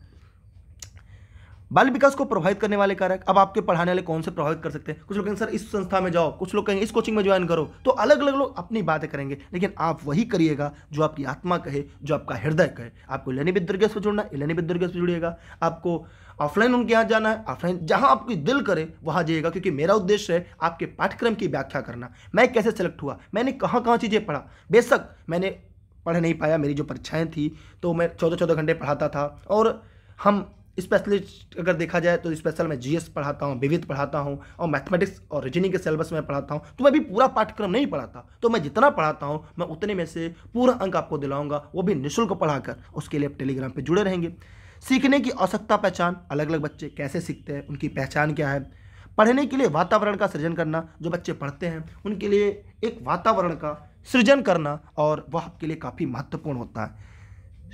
बाल विकास को प्रभावित करने वाले कारक अब आपके पढ़ाने वाले कौन से प्रभावित कर सकते हैं कुछ लोग कहेंगे सर इस संस्था में जाओ कुछ लोग कहेंगे इस कोचिंग में ज्वाइन करो तो अलग अलग लोग अपनी बातें करेंगे लेकिन आप वही करिएगा जो आपकी आत्मा कहे जो आपका हृदय कहे आपको इलेनी विद्युर्गेश से जुड़ना इलेनी विद्युर्गेश से जुड़िएगा आपको ऑफलाइन उनके यहाँ जाना है ऑफलाइन जहाँ आपकी दिल करे वहाँ जाइएगा क्योंकि मेरा उद्देश्य है आपके पाठ्यक्रम की व्याख्या करना मैं कैसे सेलेक्ट हुआ मैंने कहाँ कहाँ चीज़ें पढ़ा बेशक मैंने पढ़ नहीं पाया मेरी जो परीक्षाएँ थी तो मैं चौदह चौदह घंटे पढ़ाता था और हम स्पेशलिस्ट अगर देखा जाए तो स्पेशल मैं जीएस पढ़ाता हूँ विविध पढ़ाता हूँ और मैथमेटिक्स और रीजनिंग के सिलेबस में पढ़ाता हूँ तो मैं भी पूरा पाठ्यक्रम नहीं पढ़ाता तो मैं जितना पढ़ाता हूँ मैं उतने में से पूरा अंक आपको दिलाऊंगा वो भी निःशुल्क पढ़ाकर उसके लिए आप टेलीग्राम पर जुड़े रहेंगे सीखने की आवश्यकता पहचान अलग अलग बच्चे कैसे सीखते हैं उनकी पहचान क्या है पढ़ने के लिए वातावरण का सृजन करना जो बच्चे पढ़ते हैं उनके लिए एक वातावरण का सृजन करना और वह आपके लिए काफ़ी महत्वपूर्ण होता है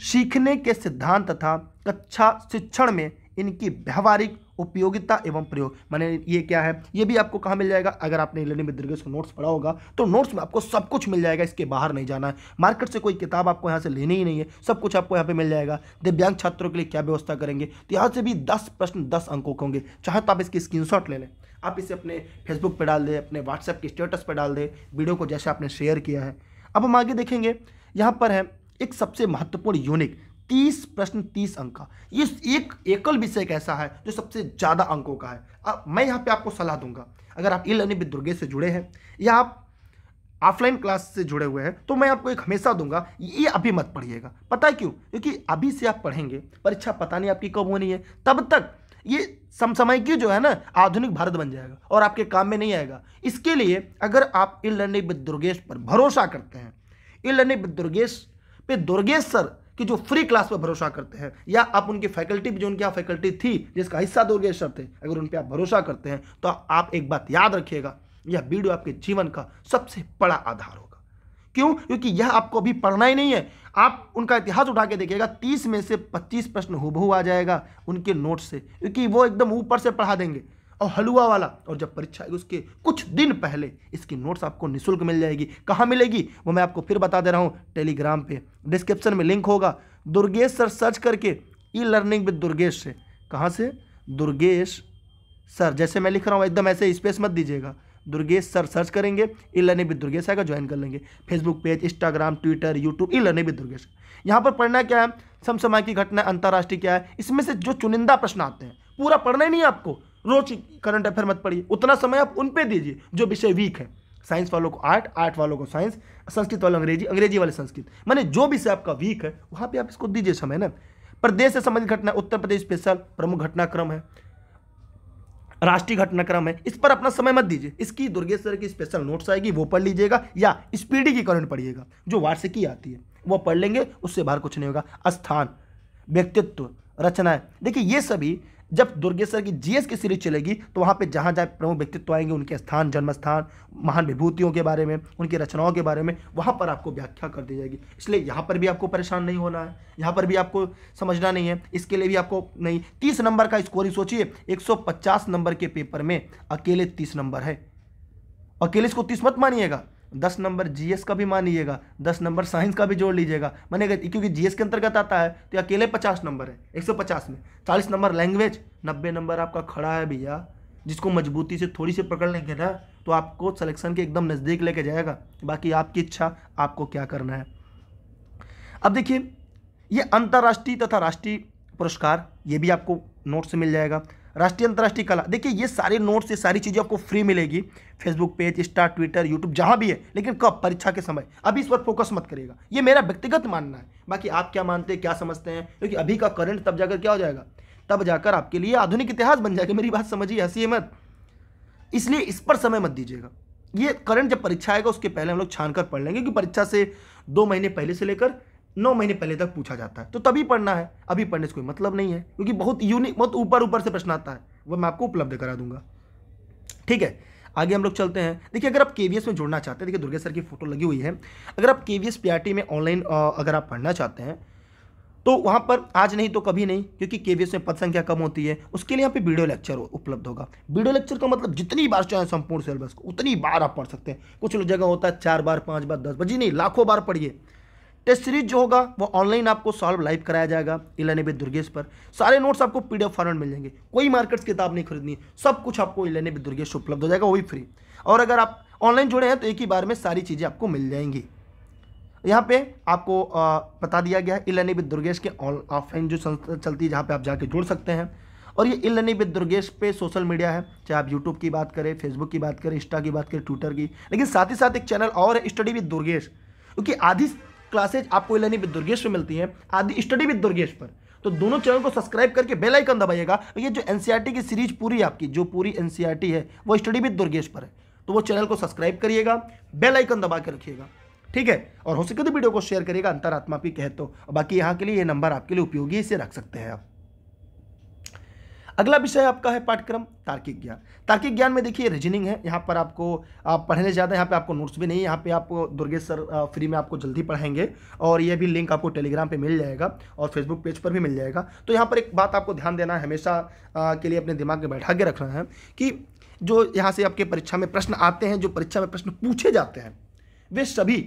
सीखने के सिद्धांत तथा कक्षा शिक्षण में इनकी व्यवहारिक उपयोगिता एवं प्रयोग माने ये क्या है ये भी आपको कहाँ मिल जाएगा अगर आपने लेने में दुर्गेश नोट्स पढ़ा होगा तो नोट्स में आपको सब कुछ मिल जाएगा इसके बाहर नहीं जाना है मार्केट से कोई किताब आपको यहाँ से लेनी ही नहीं है सब कुछ आपको यहाँ पे मिल जाएगा दिव्यांग छात्रों के लिए क्या व्यवस्था करेंगे तो यहाँ से भी दस प्रश्न दस अंकों के होंगे चाहे तो आप इसकी स्क्रीन ले लें आप इसे अपने फेसबुक पर डाल दें अपने व्हाट्सएप के स्टेटस पर डाल दें वीडियो को जैसे आपने शेयर किया है अब हम आगे देखेंगे यहाँ पर है एक सबसे महत्वपूर्ण यूनिक तीस प्रश्न तीस अंक का ये एक एकल विषय ऐसा है जो सबसे ज़्यादा अंकों का है अब मैं यहाँ पे आपको सलाह दूंगा अगर आप इन लर्निंग विद दुर्गे से जुड़े हैं या आप ऑफलाइन क्लास से जुड़े हुए हैं तो मैं आपको एक हमेशा दूंगा ये अभी मत पढ़िएगा पता है क्यों क्योंकि अभी से आप पढ़ेंगे परीक्षा पता नहीं आपकी कब होनी है तब तक ये समसमय की जो है ना आधुनिक भारत बन जाएगा और आपके काम में नहीं आएगा इसके लिए अगर आप इन लर्निंग विद दुर्गेश पर भरोसा करते हैं इन लर्निंग विद दुर्गेश पे दुर्गेश सर की जो फ्री क्लास पर भरोसा करते हैं या आप उनकी फैकल्टी जो उनकी फैकल्टी थी जिसका हिस्सा दुर्गेश सर थे अगर उन पर आप भरोसा करते हैं तो आप एक बात याद रखिएगा यह वीडियो आपके जीवन का सबसे बड़ा आधार होगा क्यों क्योंकि यह आपको अभी पढ़ना ही नहीं है आप उनका इतिहास उठा के देखिएगा तीस में से पच्चीस प्रश्न हुबहू आ जाएगा उनके नोट से क्योंकि वो एकदम ऊपर से पढ़ा देंगे और हलवा वाला और जब परीक्षा आएगी उसके कुछ दिन पहले इसकी नोट्स आपको निःशुल्क मिल जाएगी कहाँ मिलेगी वो मैं आपको फिर बता दे रहा हूँ टेलीग्राम पे डिस्क्रिप्शन में लिंक होगा दुर्गेश सर सर्च करके ई लर्निंग विद दुर्गेश से कहाँ से दुर्गेश सर जैसे मैं लिख रहा हूँ एकदम ऐसे स्पेस मत दीजिएगा दुर्गेश सर सर्च करेंगे ई लर्निंग विद दुर्गेश आएगा ज्वाइन कर लेंगे Facebook page Instagram Twitter YouTube e learning with Durgesh यहाँ पर पढ़ना क्या है समसमाय की घटना अंतर्राष्ट्रीय क्या है इसमें से जो चुनिंदा प्रश्न आते हैं पूरा पढ़ना ही नहीं आपको रोज करंट अफेयर मत पढ़िए उतना समय आप उन पे दीजिए जो विषय वीक है साइंस वालों को आर्ट आर्ट वालों को साइंस संस्कृत वालों अंग्रेजी अंग्रेजी वाले संस्कृत मैंने जो विषय आपका वीक है वहाँ पे आप इसको दीजिए समय ना प्रदेश से संबंधित घटना उत्तर प्रदेश स्पेशल प्रमुख घटनाक्रम है राष्ट्रीय घटनाक्रम है इस पर अपना समय मत दीजिए इसकी दुर्गेश्वर की स्पेशल नोट्स आएगी वो पढ़ लीजिएगा या स्पीडी की करंट पढ़िएगा जो वार्षिकी आती है वो पढ़ लेंगे उससे बाहर कुछ नहीं होगा स्थान व्यक्तित्व रचनाएं देखिए ये सभी जब दुर्गेश्वर की जीएस की सीरीज चलेगी तो वहाँ पे जहाँ जहाँ प्रमुख व्यक्तित्व आएंगे उनके स्थान जन्मस्थान महान विभूतियों के बारे में उनकी रचनाओं के बारे में वहाँ पर आपको व्याख्या कर दी जाएगी इसलिए यहाँ पर भी आपको परेशान नहीं होना है यहाँ पर भी आपको समझना नहीं है इसके लिए भी आपको नहीं तीस नंबर का स्कोरिंग सोचिए एक नंबर के पेपर में अकेले तीस नंबर है अकेले इसको तीस मत मानिएगा दस नंबर जीएस का भी मान लीजिएगा दस नंबर साइंस का भी जोड़ लीजिएगा मैंने क्योंकि जीएस के अंतर्गत आता है तो अकेले पचास नंबर है एक सौ पचास में चालीस नंबर लैंग्वेज नब्बे नंबर आपका खड़ा है भैया जिसको मजबूती से थोड़ी सी पकड़ लेंगे ना तो आपको सलेक्शन के एकदम नज़दीक लेके जाएगा बाकी आपकी इच्छा आपको क्या करना है अब देखिए ये अंतर्राष्ट्रीय तथा राष्ट्रीय पुरस्कार ये भी आपको नोट से मिल जाएगा राष्ट्रीय अंतर्राष्ट्रीय कला देखिए ये सारे नोट्स ये सारी चीज़ें आपको फ्री मिलेगी Facebook page Insta Twitter YouTube जहाँ भी है लेकिन कब परीक्षा के समय अभी इस पर फोकस मत करिएगा ये मेरा व्यक्तिगत मानना है बाकी आप क्या मानते हैं क्या समझते हैं क्योंकि अभी का करंट तब जाकर क्या हो जाएगा तब जाकर आपके लिए आधुनिक इतिहास बन जाएगा मेरी बात समझिए हंसी मत इसलिए इस पर समय मत दीजिएगा ये करंट जब परीक्षा आएगा उसके पहले हम लोग छान कर पढ़ लेंगे क्योंकि परीक्षा से दो महीने पहले से लेकर नौ महीने पहले तक पूछा जाता है तो तभी पढ़ना है अभी पढ़ने से कोई मतलब नहीं है क्योंकि बहुत यूनिक बहुत ऊपर ऊपर से प्रश्न आता है वह मैं आपको उपलब्ध करा दूंगा ठीक है आगे हम लोग चलते हैं देखिए अगर आप के में जुड़ना चाहते हैं देखिए दुर्गे सर की फोटो लगी हुई है अगर आप के वी e में ऑनलाइन अगर आप पढ़ना चाहते हैं तो वहाँ पर आज नहीं तो कभी नहीं क्योंकि के में पद संख्या कम होती है उसके लिए यहाँ पे वीडियो लेक्चर उपलब्ध होगा वीडियो लेक्चर का मतलब जितनी बार चाहे संपूर्ण सिलेबस को उतनी बार आप पढ़ सकते हैं कुछ जगह होता है चार बार पाँच बार दस बार जी नहीं लाखों बार पढ़िए टेस्ट सीरीज जो होगा वो ऑनलाइन आपको सॉल्व लाइव कराया जाएगा इलेने बे दुर्गेश पर सारे नोट्स आपको पीडीएफ फॉर्मेट मिल जाएंगे कोई मार्केट्स किताब नहीं खरीदनी सब कुछ आपको इलेने बे दुर्गेश उपलब्ध हो जाएगा वही फ्री और अगर आप ऑनलाइन जुड़े हैं तो एक ही बार में सारी चीज़ें आपको मिल जाएंगी यहाँ पे आपको बता दिया गया है इलनी बे दुर्गेश के ऑफलाइन जो संस्था चलती है जहाँ पर आप जाके जुड़ सकते हैं और ये इलनी विद दुर्गेश पे सोशल मीडिया है चाहे आप यूट्यूब की बात करें फेसबुक की बात करें इंस्टा की बात करें ट्विटर की लेकिन साथ ही साथ एक चैनल और है स्टडी विद दुर्गेश क्योंकि आधी क्लासेज आपको लेनी विद दुर्गेश में मिलती है आदि स्टडी विद दुर्गेश पर तो दोनों चैनल को सब्सक्राइब करके बेल आइकन दबाइएगा तो ये जो एनसीईआरटी e की सीरीज पूरी आपकी जो पूरी एनसीईआरटी e है वो स्टडी विद दुर्गेश पर है तो वो चैनल को सब्सक्राइब करिएगा बेल आइकन दबा के रखिएगा ठीक है और हो सके तो वीडियो को शेयर करिएगा अंतरात्मा भी कह तो बाकी यहाँ के लिए ये नंबर आपके लिए उपयोगी इसे रख सकते हैं आप अगला विषय आपका है पाठ्यक्रम तार्किक ज्ञान तार्किक ज्ञान में देखिए रीजनिंग है यहाँ पर आपको आप पढ़ने ज़्यादा यहाँ पे आपको नोट्स भी नहीं है यहाँ पे आपको दुर्गेश सर फ्री में आपको जल्दी पढ़ाएंगे और ये भी लिंक आपको टेलीग्राम पे मिल जाएगा और फेसबुक पेज पर भी मिल जाएगा तो यहाँ पर एक बात आपको ध्यान देना है हमेशा के लिए अपने दिमाग में बैठा के रखना है कि जो यहाँ से आपके परीक्षा में प्रश्न आते हैं जो परीक्षा में प्रश्न पूछे जाते हैं वे सभी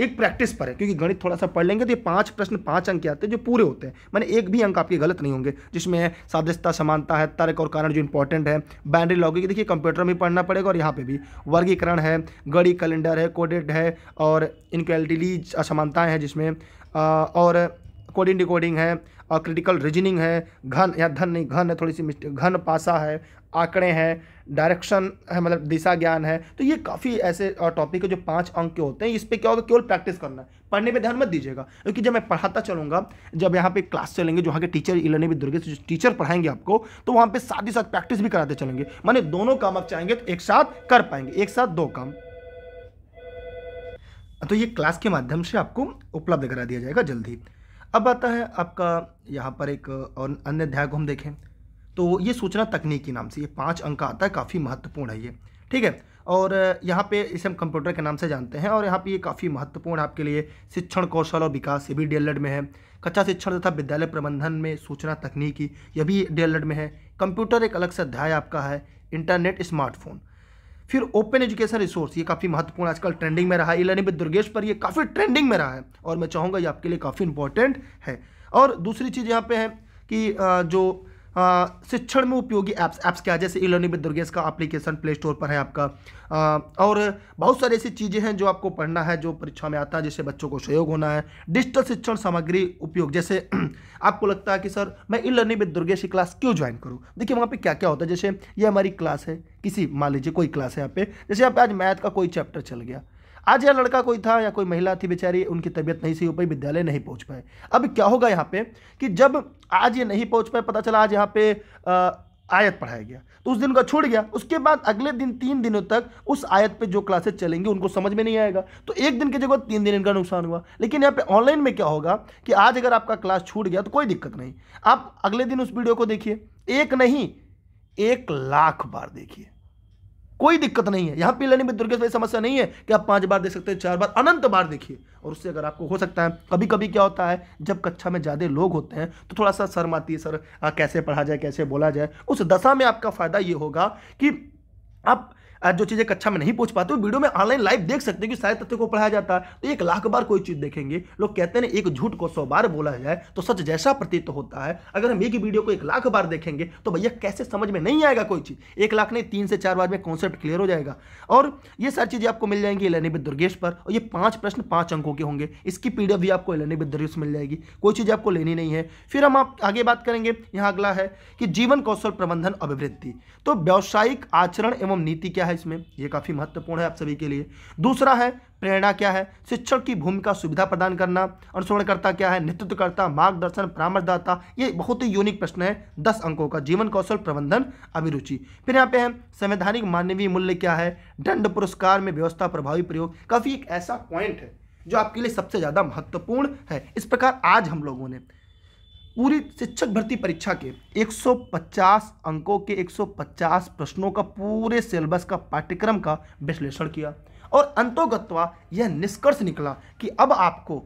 एक प्रैक्टिस पर है क्योंकि गणित थोड़ा सा पढ़ लेंगे तो ये पांच प्रश्न पांच अंक के आते हैं जो पूरे होते हैं मैंने एक भी अंक आपके गलत नहीं होंगे जिसमें सादृश्यता समानता है तर्क और कारण जो इंपॉर्टेंट है बैंड्री लॉगिक देखिए कंप्यूटर में पढ़ना पड़ेगा और यहाँ पे भी वर्गीकरण है गड़ी कैलेंडर है कोडेड है और इनक्वालिटीज असमानताएँ हैं जिसमें और कोडिंग डिकोडिंग है और क्रिटिकल रीजनिंग है घन या धन नहीं घन है थोड़ी सी घन पासा है आंकड़े हैं डायरेक्शन है मतलब दिशा ज्ञान है तो ये काफ़ी ऐसे टॉपिक है जो पांच अंक के होते हैं इस पर क्या होगा केवल प्रैक्टिस करना है पढ़ने पे ध्यान मत दीजिएगा क्योंकि जब मैं पढ़ाता चलूँगा जब यहाँ पे क्लास चलेंगे जो वहाँ के टीचर इलने भी दुर्गे से जो टीचर पढ़ाएंगे आपको तो वहाँ पर साथ ही साथ प्रैक्टिस भी कराते चलेंगे मैंने दोनों काम आप चाहेंगे तो एक साथ कर पाएंगे एक साथ दो काम तो ये क्लास के माध्यम से आपको उपलब्ध करा दिया जाएगा जल्दी अब आता है आपका यहाँ पर एक और अन्य अध्याय को हम देखें तो ये सूचना तकनीक के नाम से ये पाँच अंक आता है काफ़ी महत्वपूर्ण है ये ठीक है और यहाँ पे इसे हम कंप्यूटर के नाम से जानते हैं और यहाँ पे ये काफ़ी महत्वपूर्ण आपके लिए शिक्षण कौशल और विकास ये भी डी में है कच्चा शिक्षण तथा विद्यालय प्रबंधन में सूचना तकनीकी यह भी डी में है कंप्यूटर एक अलग से अध्याय आपका है इंटरनेट स्मार्टफोन फिर ओपन एजुकेशन रिसोर्स ये काफ़ी महत्वपूर्ण आजकल ट्रेंडिंग में रहा है इलेनिंग विद दुर्गेश पर ये काफ़ी ट्रेंडिंग में रहा है और मैं चाहूँगा ये आपके लिए काफ़ी इंपॉर्टेंट है और दूसरी चीज़ यहाँ पे है कि जो शिक्षण में उपयोगी ऐप्स ऐप्स क्या है जैसे लर्निंग विद दुर्गेश का एप्लीकेशन प्ले स्टोर पर है आपका आ, और बहुत सारी ऐसी चीज़ें हैं जो आपको पढ़ना है जो परीक्षा में आता है जिससे बच्चों को सहयोग होना है डिजिटल शिक्षण सामग्री उपयोग जैसे आपको लगता है कि सर मैं ई लर्निंग विद दुर्गेश की क्लास क्यों ज्वाइन करूँ देखिए वहाँ पर क्या क्या होता है जैसे ये हमारी क्लास है किसी मान लीजिए कोई क्लास है यहाँ पे जैसे आप आज मैथ का कोई चैप्टर चल गया आज या लड़का कोई था या कोई महिला थी बेचारी उनकी तबीयत नहीं सही हो पाई विद्यालय नहीं पहुंच पाए अब क्या होगा यहाँ पे कि जब आज ये नहीं पहुंच पाए पता चला आज यहाँ पे आयत पढ़ाया गया तो उस दिन का छूट गया उसके बाद अगले दिन तीन दिनों तक उस आयत पे जो क्लासेस चलेंगी उनको समझ में नहीं आएगा तो एक दिन की जगह तीन दिन इनका नुकसान हुआ लेकिन यहाँ पे ऑनलाइन में क्या होगा कि आज अगर आपका क्लास छूट गया तो कोई दिक्कत नहीं आप अगले दिन उस वीडियो को देखिए एक नहीं एक लाख बार देखिए कोई दिक्कत नहीं है यहाँ पी लेने में दुर्गेश भाई समस्या नहीं है कि आप पांच बार देख सकते हैं चार बार अनंत बार देखिए और उससे अगर आपको हो सकता है कभी कभी क्या होता है जब कक्षा में ज़्यादा लोग होते हैं तो थोड़ा सा शर्म आती है सर आ, कैसे पढ़ा जाए कैसे बोला जाए उस दशा में आपका फ़ायदा ये होगा कि आप आज जो चीज़ें कक्षा अच्छा में नहीं पूछ पाते हो वीडियो में ऑनलाइन लाइव देख सकते हो कि सारे तथ्य को पढ़ाया जाता है तो एक लाख बार कोई चीज़ देखेंगे लोग कहते हैं एक झूठ को सौ बार बोला जाए तो सच जैसा प्रतीत तो होता है अगर हम एक वीडियो को एक लाख बार देखेंगे तो भैया कैसे समझ में नहीं आएगा कोई चीज़ एक लाख नहीं तीन से चार बार में कॉन्सेप्ट क्लियर हो जाएगा और ये सारी चीज़ें आपको मिल जाएंगी एलेनिबित दुर्गेश पर और ये पांच प्रश्न पांच अंकों के होंगे इसकी पीडीएफ भी आपको एलेनिबित दुर्गेश मिल जाएगी कोई चीज़ आपको लेनी नहीं है फिर हम आप आगे बात करेंगे यहाँ अगला है कि जीवन कौशल प्रबंधन अभिवृद्धि तो व्यावसायिक आचरण एवं नीति क्या क्या है इसमें ये काफ़ी महत्वपूर्ण है आप सभी के लिए दूसरा है प्रेरणा क्या है शिक्षक की भूमिका सुविधा प्रदान करना अनुसरणकर्ता क्या है नेतृत्वकर्ता मार्गदर्शन परामर्शदाता ये बहुत ही यूनिक प्रश्न है दस अंकों का जीवन कौशल प्रबंधन अभिरुचि फिर यहाँ पे है संवैधानिक मानवीय मूल्य क्या है दंड पुरस्कार में व्यवस्था प्रभावी प्रयोग काफ़ी एक ऐसा पॉइंट है जो आपके लिए सबसे ज़्यादा महत्वपूर्ण है इस प्रकार आज हम लोगों ने पूरी शिक्षक भर्ती परीक्षा के 150 अंकों के 150 प्रश्नों का पूरे सिलेबस का पाठ्यक्रम का विश्लेषण किया और अंतोगत्वा यह निष्कर्ष निकला कि अब आपको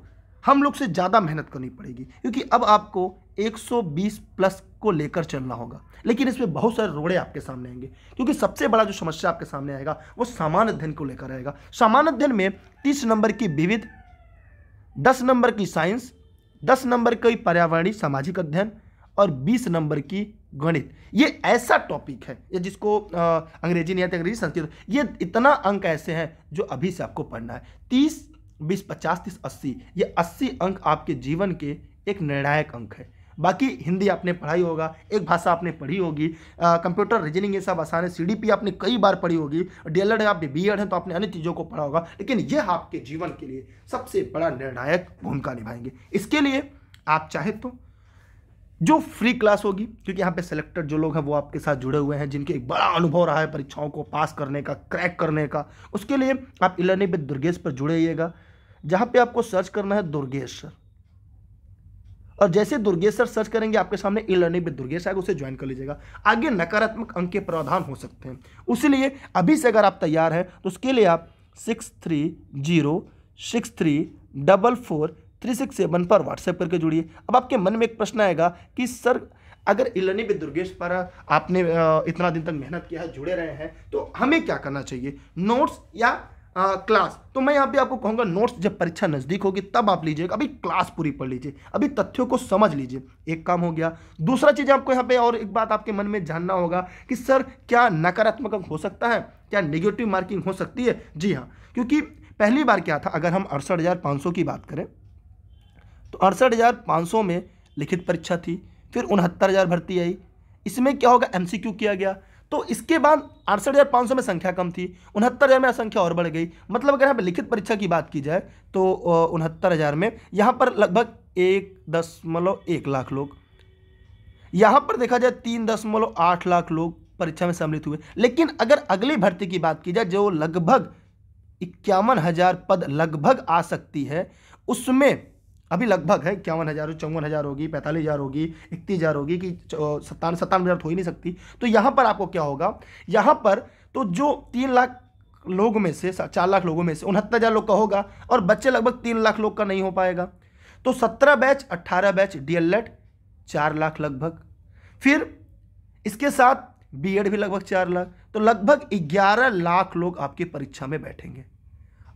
हम लोग से ज़्यादा मेहनत करनी पड़ेगी क्योंकि अब आपको 120 प्लस को लेकर चलना होगा लेकिन इसमें बहुत सारे रोड़े आपके सामने आएंगे क्योंकि सबसे बड़ा जो समस्या आपके सामने आएगा वो सामान्य अध्ययन को लेकर आएगा सामान्य अध्ययन में तीस नंबर की विविध दस नंबर की साइंस दस नंबर की पर्यावरणीय सामाजिक अध्ययन और बीस नंबर की गणित ये ऐसा टॉपिक है ये जिसको आ, अंग्रेजी नहीं आते अंग्रेजी संस्कृत ये इतना अंक ऐसे हैं जो अभी से आपको पढ़ना है तीस बीस पचास तीस अस्सी ये अस्सी अंक आपके जीवन के एक निर्णायक अंक है बाकी हिंदी आपने पढ़ाई होगा एक भाषा आपने पढ़ी होगी कंप्यूटर रीजनिंग ये सब आसान है सी आपने कई बार पढ़ी होगी डी एल आप बी एड हैं तो आपने अन्य चीज़ों को पढ़ा होगा लेकिन ये आपके जीवन के लिए सबसे बड़ा निर्णायक भूमिका निभाएंगे इसके लिए आप चाहे तो जो फ्री क्लास होगी क्योंकि यहाँ पे सेलेक्टेड जो लोग हैं वो आपके साथ जुड़े हुए हैं जिनके एक बड़ा अनुभव रहा है परीक्षाओं को पास करने का क्रैक करने का उसके लिए आप इलर्निंग विद दुर्गेश पर जुड़े जुड़ेगा जहाँ पे आपको सर्च करना है दुर्गेश और जैसे दुर्गेश सर सर्च करेंगे आपके सामने ई लर्निंग विद दुर्गेश आएगा उसे ज्वाइन कर लीजिएगा आगे नकारात्मक अंक के प्रावधान हो सकते हैं उसलिए अभी से अगर आप तैयार हैं तो उसके लिए आप six three zero six three double four three six seven पर व्हाट्सएप करके जुड़िए अब आपके मन में एक प्रश्न आएगा कि सर अगर इलनी भी दुर्गेश पर आपने इतना दिन तक मेहनत किया है जुड़े रहे हैं तो हमें क्या करना चाहिए नोट्स या आ, क्लास तो मैं यहाँ पे आपको कहूँगा नोट्स जब परीक्षा नज़दीक होगी तब आप लीजिएगा अभी क्लास पूरी पढ़ लीजिए अभी तथ्यों को समझ लीजिए एक काम हो गया दूसरा चीज़ आपको यहाँ पे और एक बात आपके मन में जानना होगा कि सर क्या नकारात्मक हो सकता है क्या नेगेटिव मार्किंग हो सकती है जी हाँ क्योंकि पहली बार क्या था अगर हम अड़सठ की बात करें तो अड़सठ में लिखित परीक्षा थी फिर उनहत्तर भर्ती आई इसमें क्या होगा एम किया गया तो इसके बाद अड़सठ हज़ार पाँच सौ में संख्या कम थी उनहत्तर हज़ार में संख्या और बढ़ गई मतलब अगर यहाँ पर लिखित परीक्षा की बात की जाए तो उनहत्तर हज़ार में यहाँ पर लगभग एक दशमलव एक लाख लोग यहाँ पर देखा जाए तीन दशमलव आठ लाख लोग परीक्षा में सम्मिलित हुए लेकिन अगर अगली भर्ती की बात की जाए जो लगभग इक्यावन हज़ार पद लगभग आ सकती है उसमें अभी लगभग है इक्यावन हज़ार चौवन हज़ार होगी पैंतालीस हज़ार होगी इकतीस हज़ार होगी कि सत्तावन सत्तावन हज़ार तो हो ही नहीं सकती तो यहाँ पर आपको क्या होगा यहाँ पर तो जो तीन लाख लोगों में से चार लाख लोगों में से उनहत्तर हज़ार लोग का होगा और बच्चे लगभग तीन लाख लोग का नहीं हो पाएगा तो सत्रह बैच अट्ठारह बैच डी एल एड चार लाख लगभग फिर इसके साथ बी भी लगभग चार लाख तो लगभग ग्यारह लाख लोग आपकी परीक्षा में बैठेंगे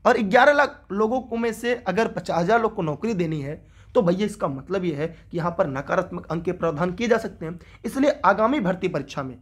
और 11 लाख लोगों को में से अगर पचास हज़ार लोग को नौकरी देनी है तो भैया इसका मतलब यह है कि यहाँ पर नकारात्मक अंक के प्रावधान किए जा सकते हैं इसलिए आगामी भर्ती परीक्षा में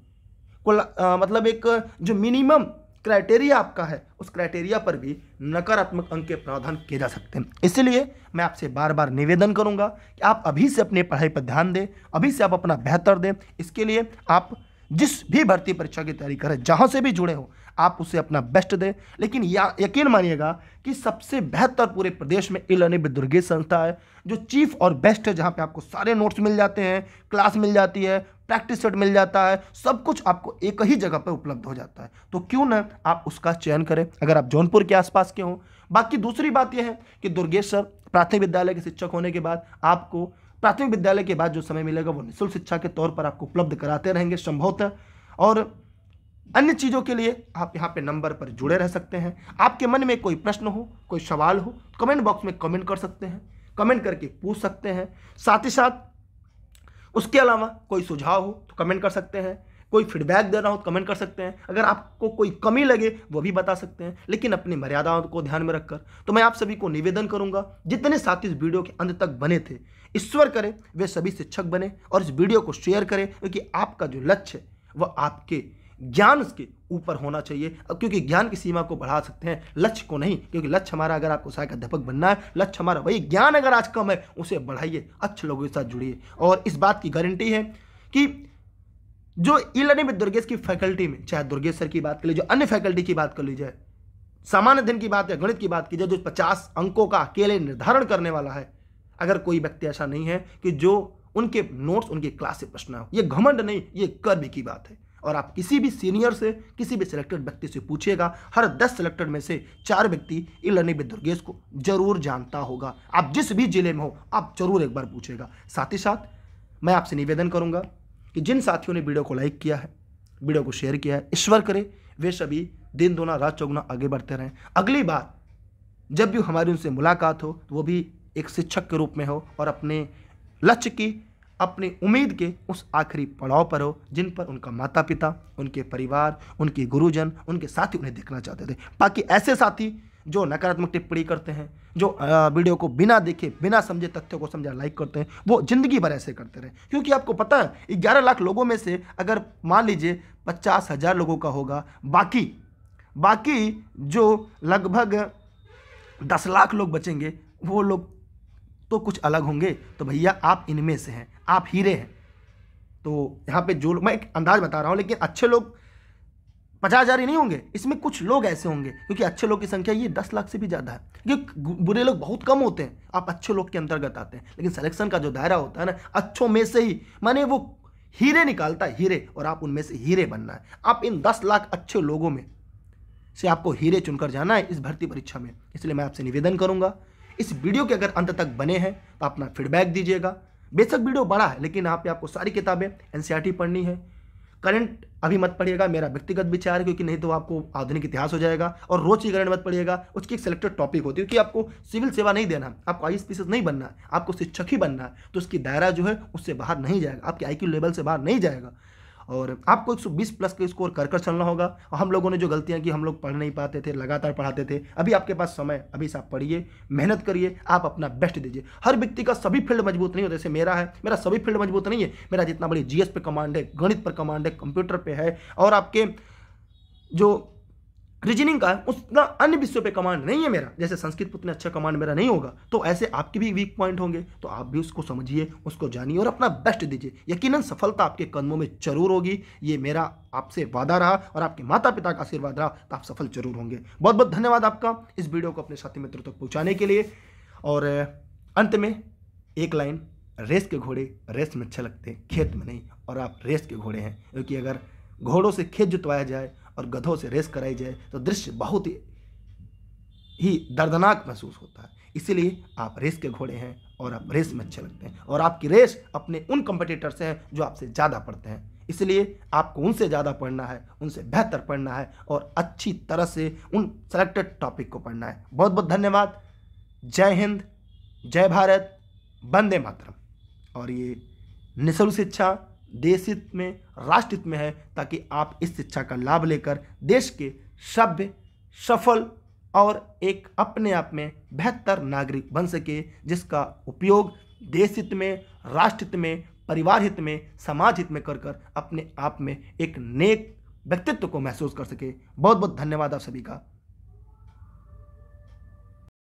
कुल मतलब एक जो मिनिमम क्राइटेरिया आपका है उस क्राइटेरिया पर भी नकारात्मक अंक के प्रावधान किए जा सकते हैं इसलिए मैं आपसे बार बार निवेदन करूँगा कि आप अभी से अपनी पढ़ाई पर ध्यान दें अभी से आप अपना बेहतर दें इसके लिए आप जिस भी भर्ती परीक्षा की तैयारी करें जहाँ से भी जुड़े हों आप उसे अपना बेस्ट दें लेकिन या यकीन मानिएगा कि सबसे बेहतर पूरे प्रदेश में ई लर्निंग विद दुर्गेश संस्था है जो चीफ और बेस्ट है जहाँ पे आपको सारे नोट्स मिल जाते हैं क्लास मिल जाती है प्रैक्टिस सेट मिल जाता है सब कुछ आपको एक ही जगह पर उपलब्ध हो जाता है तो क्यों ना आप उसका चयन करें अगर आप जौनपुर के आसपास के हों बाकी दूसरी बात यह है कि दुर्गेश सर प्राथमिक विद्यालय के शिक्षक होने के बाद आपको प्राथमिक विद्यालय के बाद जो समय मिलेगा वो निःशुल्क शिक्षा के तौर पर आपको उपलब्ध कराते रहेंगे संभवतः और अन्य चीज़ों के लिए आप यहाँ पे नंबर पर जुड़े रह सकते हैं आपके मन में कोई प्रश्न हो कोई सवाल हो तो कमेंट बॉक्स में कमेंट कर सकते हैं कमेंट करके पूछ सकते हैं साथ ही साथ उसके अलावा कोई सुझाव हो तो कमेंट कर सकते हैं कोई फीडबैक देना हो तो कमेंट कर सकते हैं अगर आपको कोई कमी लगे वो भी बता सकते हैं लेकिन अपनी मर्यादाओं को ध्यान में रखकर तो मैं आप सभी को निवेदन करूंगा जितने साथी इस वीडियो के अंत तक बने थे ईश्वर करें वे सभी शिक्षक बने और इस वीडियो को शेयर करें क्योंकि आपका जो लक्ष्य है वह आपके ज्ञान उसके ऊपर होना चाहिए अब क्योंकि ज्ञान की सीमा को बढ़ा सकते हैं लक्ष्य को नहीं क्योंकि लक्ष्य हमारा अगर आपको सहायक बनना है लक्ष्य हमारा वही ज्ञान अगर आज कम है उसे बढ़ाइए अच्छे लोगों के साथ जुड़िए और इस बात की गारंटी है कि जो ई लर्निंग में दुर्गेश की फैकल्टी में चाहे दुर्गेश सर की बात कर लीजिए अन्य फैकल्टी की बात कर लीजिए सामान्य दिन की बात या गणित की बात की जाए जो पचास अंकों का अकेले निर्धारण करने वाला है अगर कोई व्यक्ति ऐसा नहीं है कि जो उनके नोट्स उनके क्लास से प्रश्न हो ये घमंड नहीं ये गर्व की बात है और आप किसी भी सीनियर से किसी भी सिलेक्टेड व्यक्ति से पूछिएगा हर दस सिलेक्टेड में से चार व्यक्ति इलनी दुर्गेश को जरूर जानता होगा आप जिस भी जिले में हो आप जरूर एक बार पूछेगा साथ ही साथ मैं आपसे निवेदन करूंगा कि जिन साथियों ने वीडियो को लाइक किया है वीडियो को शेयर किया है ईश्वर करे वे सभी दिन दोना रात चौगुना आगे बढ़ते रहें अगली बार जब भी हमारी उनसे मुलाकात हो तो वो भी एक शिक्षक के रूप में हो और अपने लक्ष्य की अपने उम्मीद के उस आखिरी पड़ाव पर हो जिन पर उनका माता पिता उनके परिवार उनके गुरुजन उनके साथी उन्हें देखना चाहते थे बाकी ऐसे साथी जो नकारात्मक टिप्पणी करते हैं जो वीडियो को बिना देखे बिना समझे तथ्यों को समझा लाइक करते हैं वो जिंदगी भर ऐसे करते रहे क्योंकि आपको पता है ग्यारह लाख लोगों में से अगर मान लीजिए पचास हज़ार लोगों का होगा बाकी बाकी जो लगभग दस लाख लोग बचेंगे वो लोग तो कुछ अलग होंगे तो भैया आप इनमें से हैं आप हीरे हैं तो यहाँ पे जो मैं एक अंदाज बता रहा हूँ लेकिन अच्छे लोग पचास हज़ार ही नहीं होंगे इसमें कुछ लोग ऐसे होंगे क्योंकि अच्छे लोग की संख्या ये दस लाख से भी ज़्यादा है क्योंकि बुरे लोग बहुत कम होते हैं आप अच्छे लोग के अंतर्गत आते हैं लेकिन सिलेक्शन का जो दायरा होता है ना अच्छों में से ही मैंने वो हीरे निकालता है हीरे और आप उनमें से हीरे बनना है आप इन दस लाख अच्छे लोगों में से आपको हीरे चुनकर जाना है इस भर्ती परीक्षा में इसलिए मैं आपसे निवेदन करूंगा इस वीडियो के अगर अंत तक बने हैं तो अपना फीडबैक दीजिएगा बेशक वीडियो बड़ा है लेकिन यहाँ पे आपको सारी किताबें एन e पढ़नी है करंट अभी मत पढ़िएगा मेरा व्यक्तिगत विचार है क्योंकि नहीं तो आपको आधुनिक इतिहास हो जाएगा और रोज की करंट मत पढ़िएगा उसकी एक सिलेक्टेड टॉपिक होती है क्योंकि आपको सिविल सेवा नहीं देना आपको आई एस नहीं बनना है आपको शिक्षक ही बनना है तो उसकी दायरा जो है उससे बाहर नहीं जाएगा आपके आई लेवल से बाहर नहीं जाएगा और आपको 120 प्लस का स्कोर कर कर चलना होगा और हम लोगों ने जो गलतियाँ की हम लोग पढ़ नहीं पाते थे लगातार पढ़ाते थे अभी आपके पास समय अभी से आप पढ़िए मेहनत करिए आप अपना बेस्ट दीजिए हर व्यक्ति का सभी फील्ड मजबूत नहीं होता जैसे मेरा है मेरा सभी फील्ड मजबूत नहीं है मेरा जितना बड़ी जीएस पे कमांड है गणित पर कमांड है कंप्यूटर पर है और आपके जो रीजनिंग का है उतना अन्य विषयों पे कमांड नहीं है मेरा जैसे संस्कृत उतना अच्छा कमांड मेरा नहीं होगा तो ऐसे आपके भी वीक पॉइंट होंगे तो आप भी उसको समझिए उसको जानिए और अपना बेस्ट दीजिए यकीनन सफलता आपके कदमों में जरूर होगी ये मेरा आपसे वादा रहा और आपके माता पिता का आशीर्वाद रहा तो आप सफल जरूर होंगे बहुत बहुत धन्यवाद आपका इस वीडियो को अपने साथी मित्रों तक पहुँचाने के लिए और अंत में एक लाइन रेस के घोड़े रेस में अच्छे लगते हैं खेत में नहीं और आप रेस के घोड़े हैं क्योंकि अगर घोड़ों से खेत जुतवाया जाए और गधों से रेस कराई जाए तो दृश्य बहुत ही ही दर्दनाक महसूस होता है इसीलिए आप रेस के घोड़े हैं और आप रेस में अच्छे लगते हैं और आपकी रेस अपने उन कंपटीटर से हैं जो आपसे ज़्यादा पढ़ते हैं इसलिए आपको उनसे ज़्यादा पढ़ना है उनसे बेहतर पढ़ना है और अच्छी तरह से उन सेलेक्टेड टॉपिक को पढ़ना है बहुत बहुत धन्यवाद जय हिंद जय भारत वंदे मातरम और ये निःशुल्क शिक्षा देश हित में राष्ट्र हित में है ताकि आप इस शिक्षा का लाभ लेकर देश के सभ्य सफल और एक अपने आप में बेहतर नागरिक बन सके जिसका उपयोग देश हित में राष्ट्र हित में परिवार हित में समाज हित में कर कर अपने आप में एक नेक व्यक्तित्व को महसूस कर सके बहुत बहुत धन्यवाद आप सभी का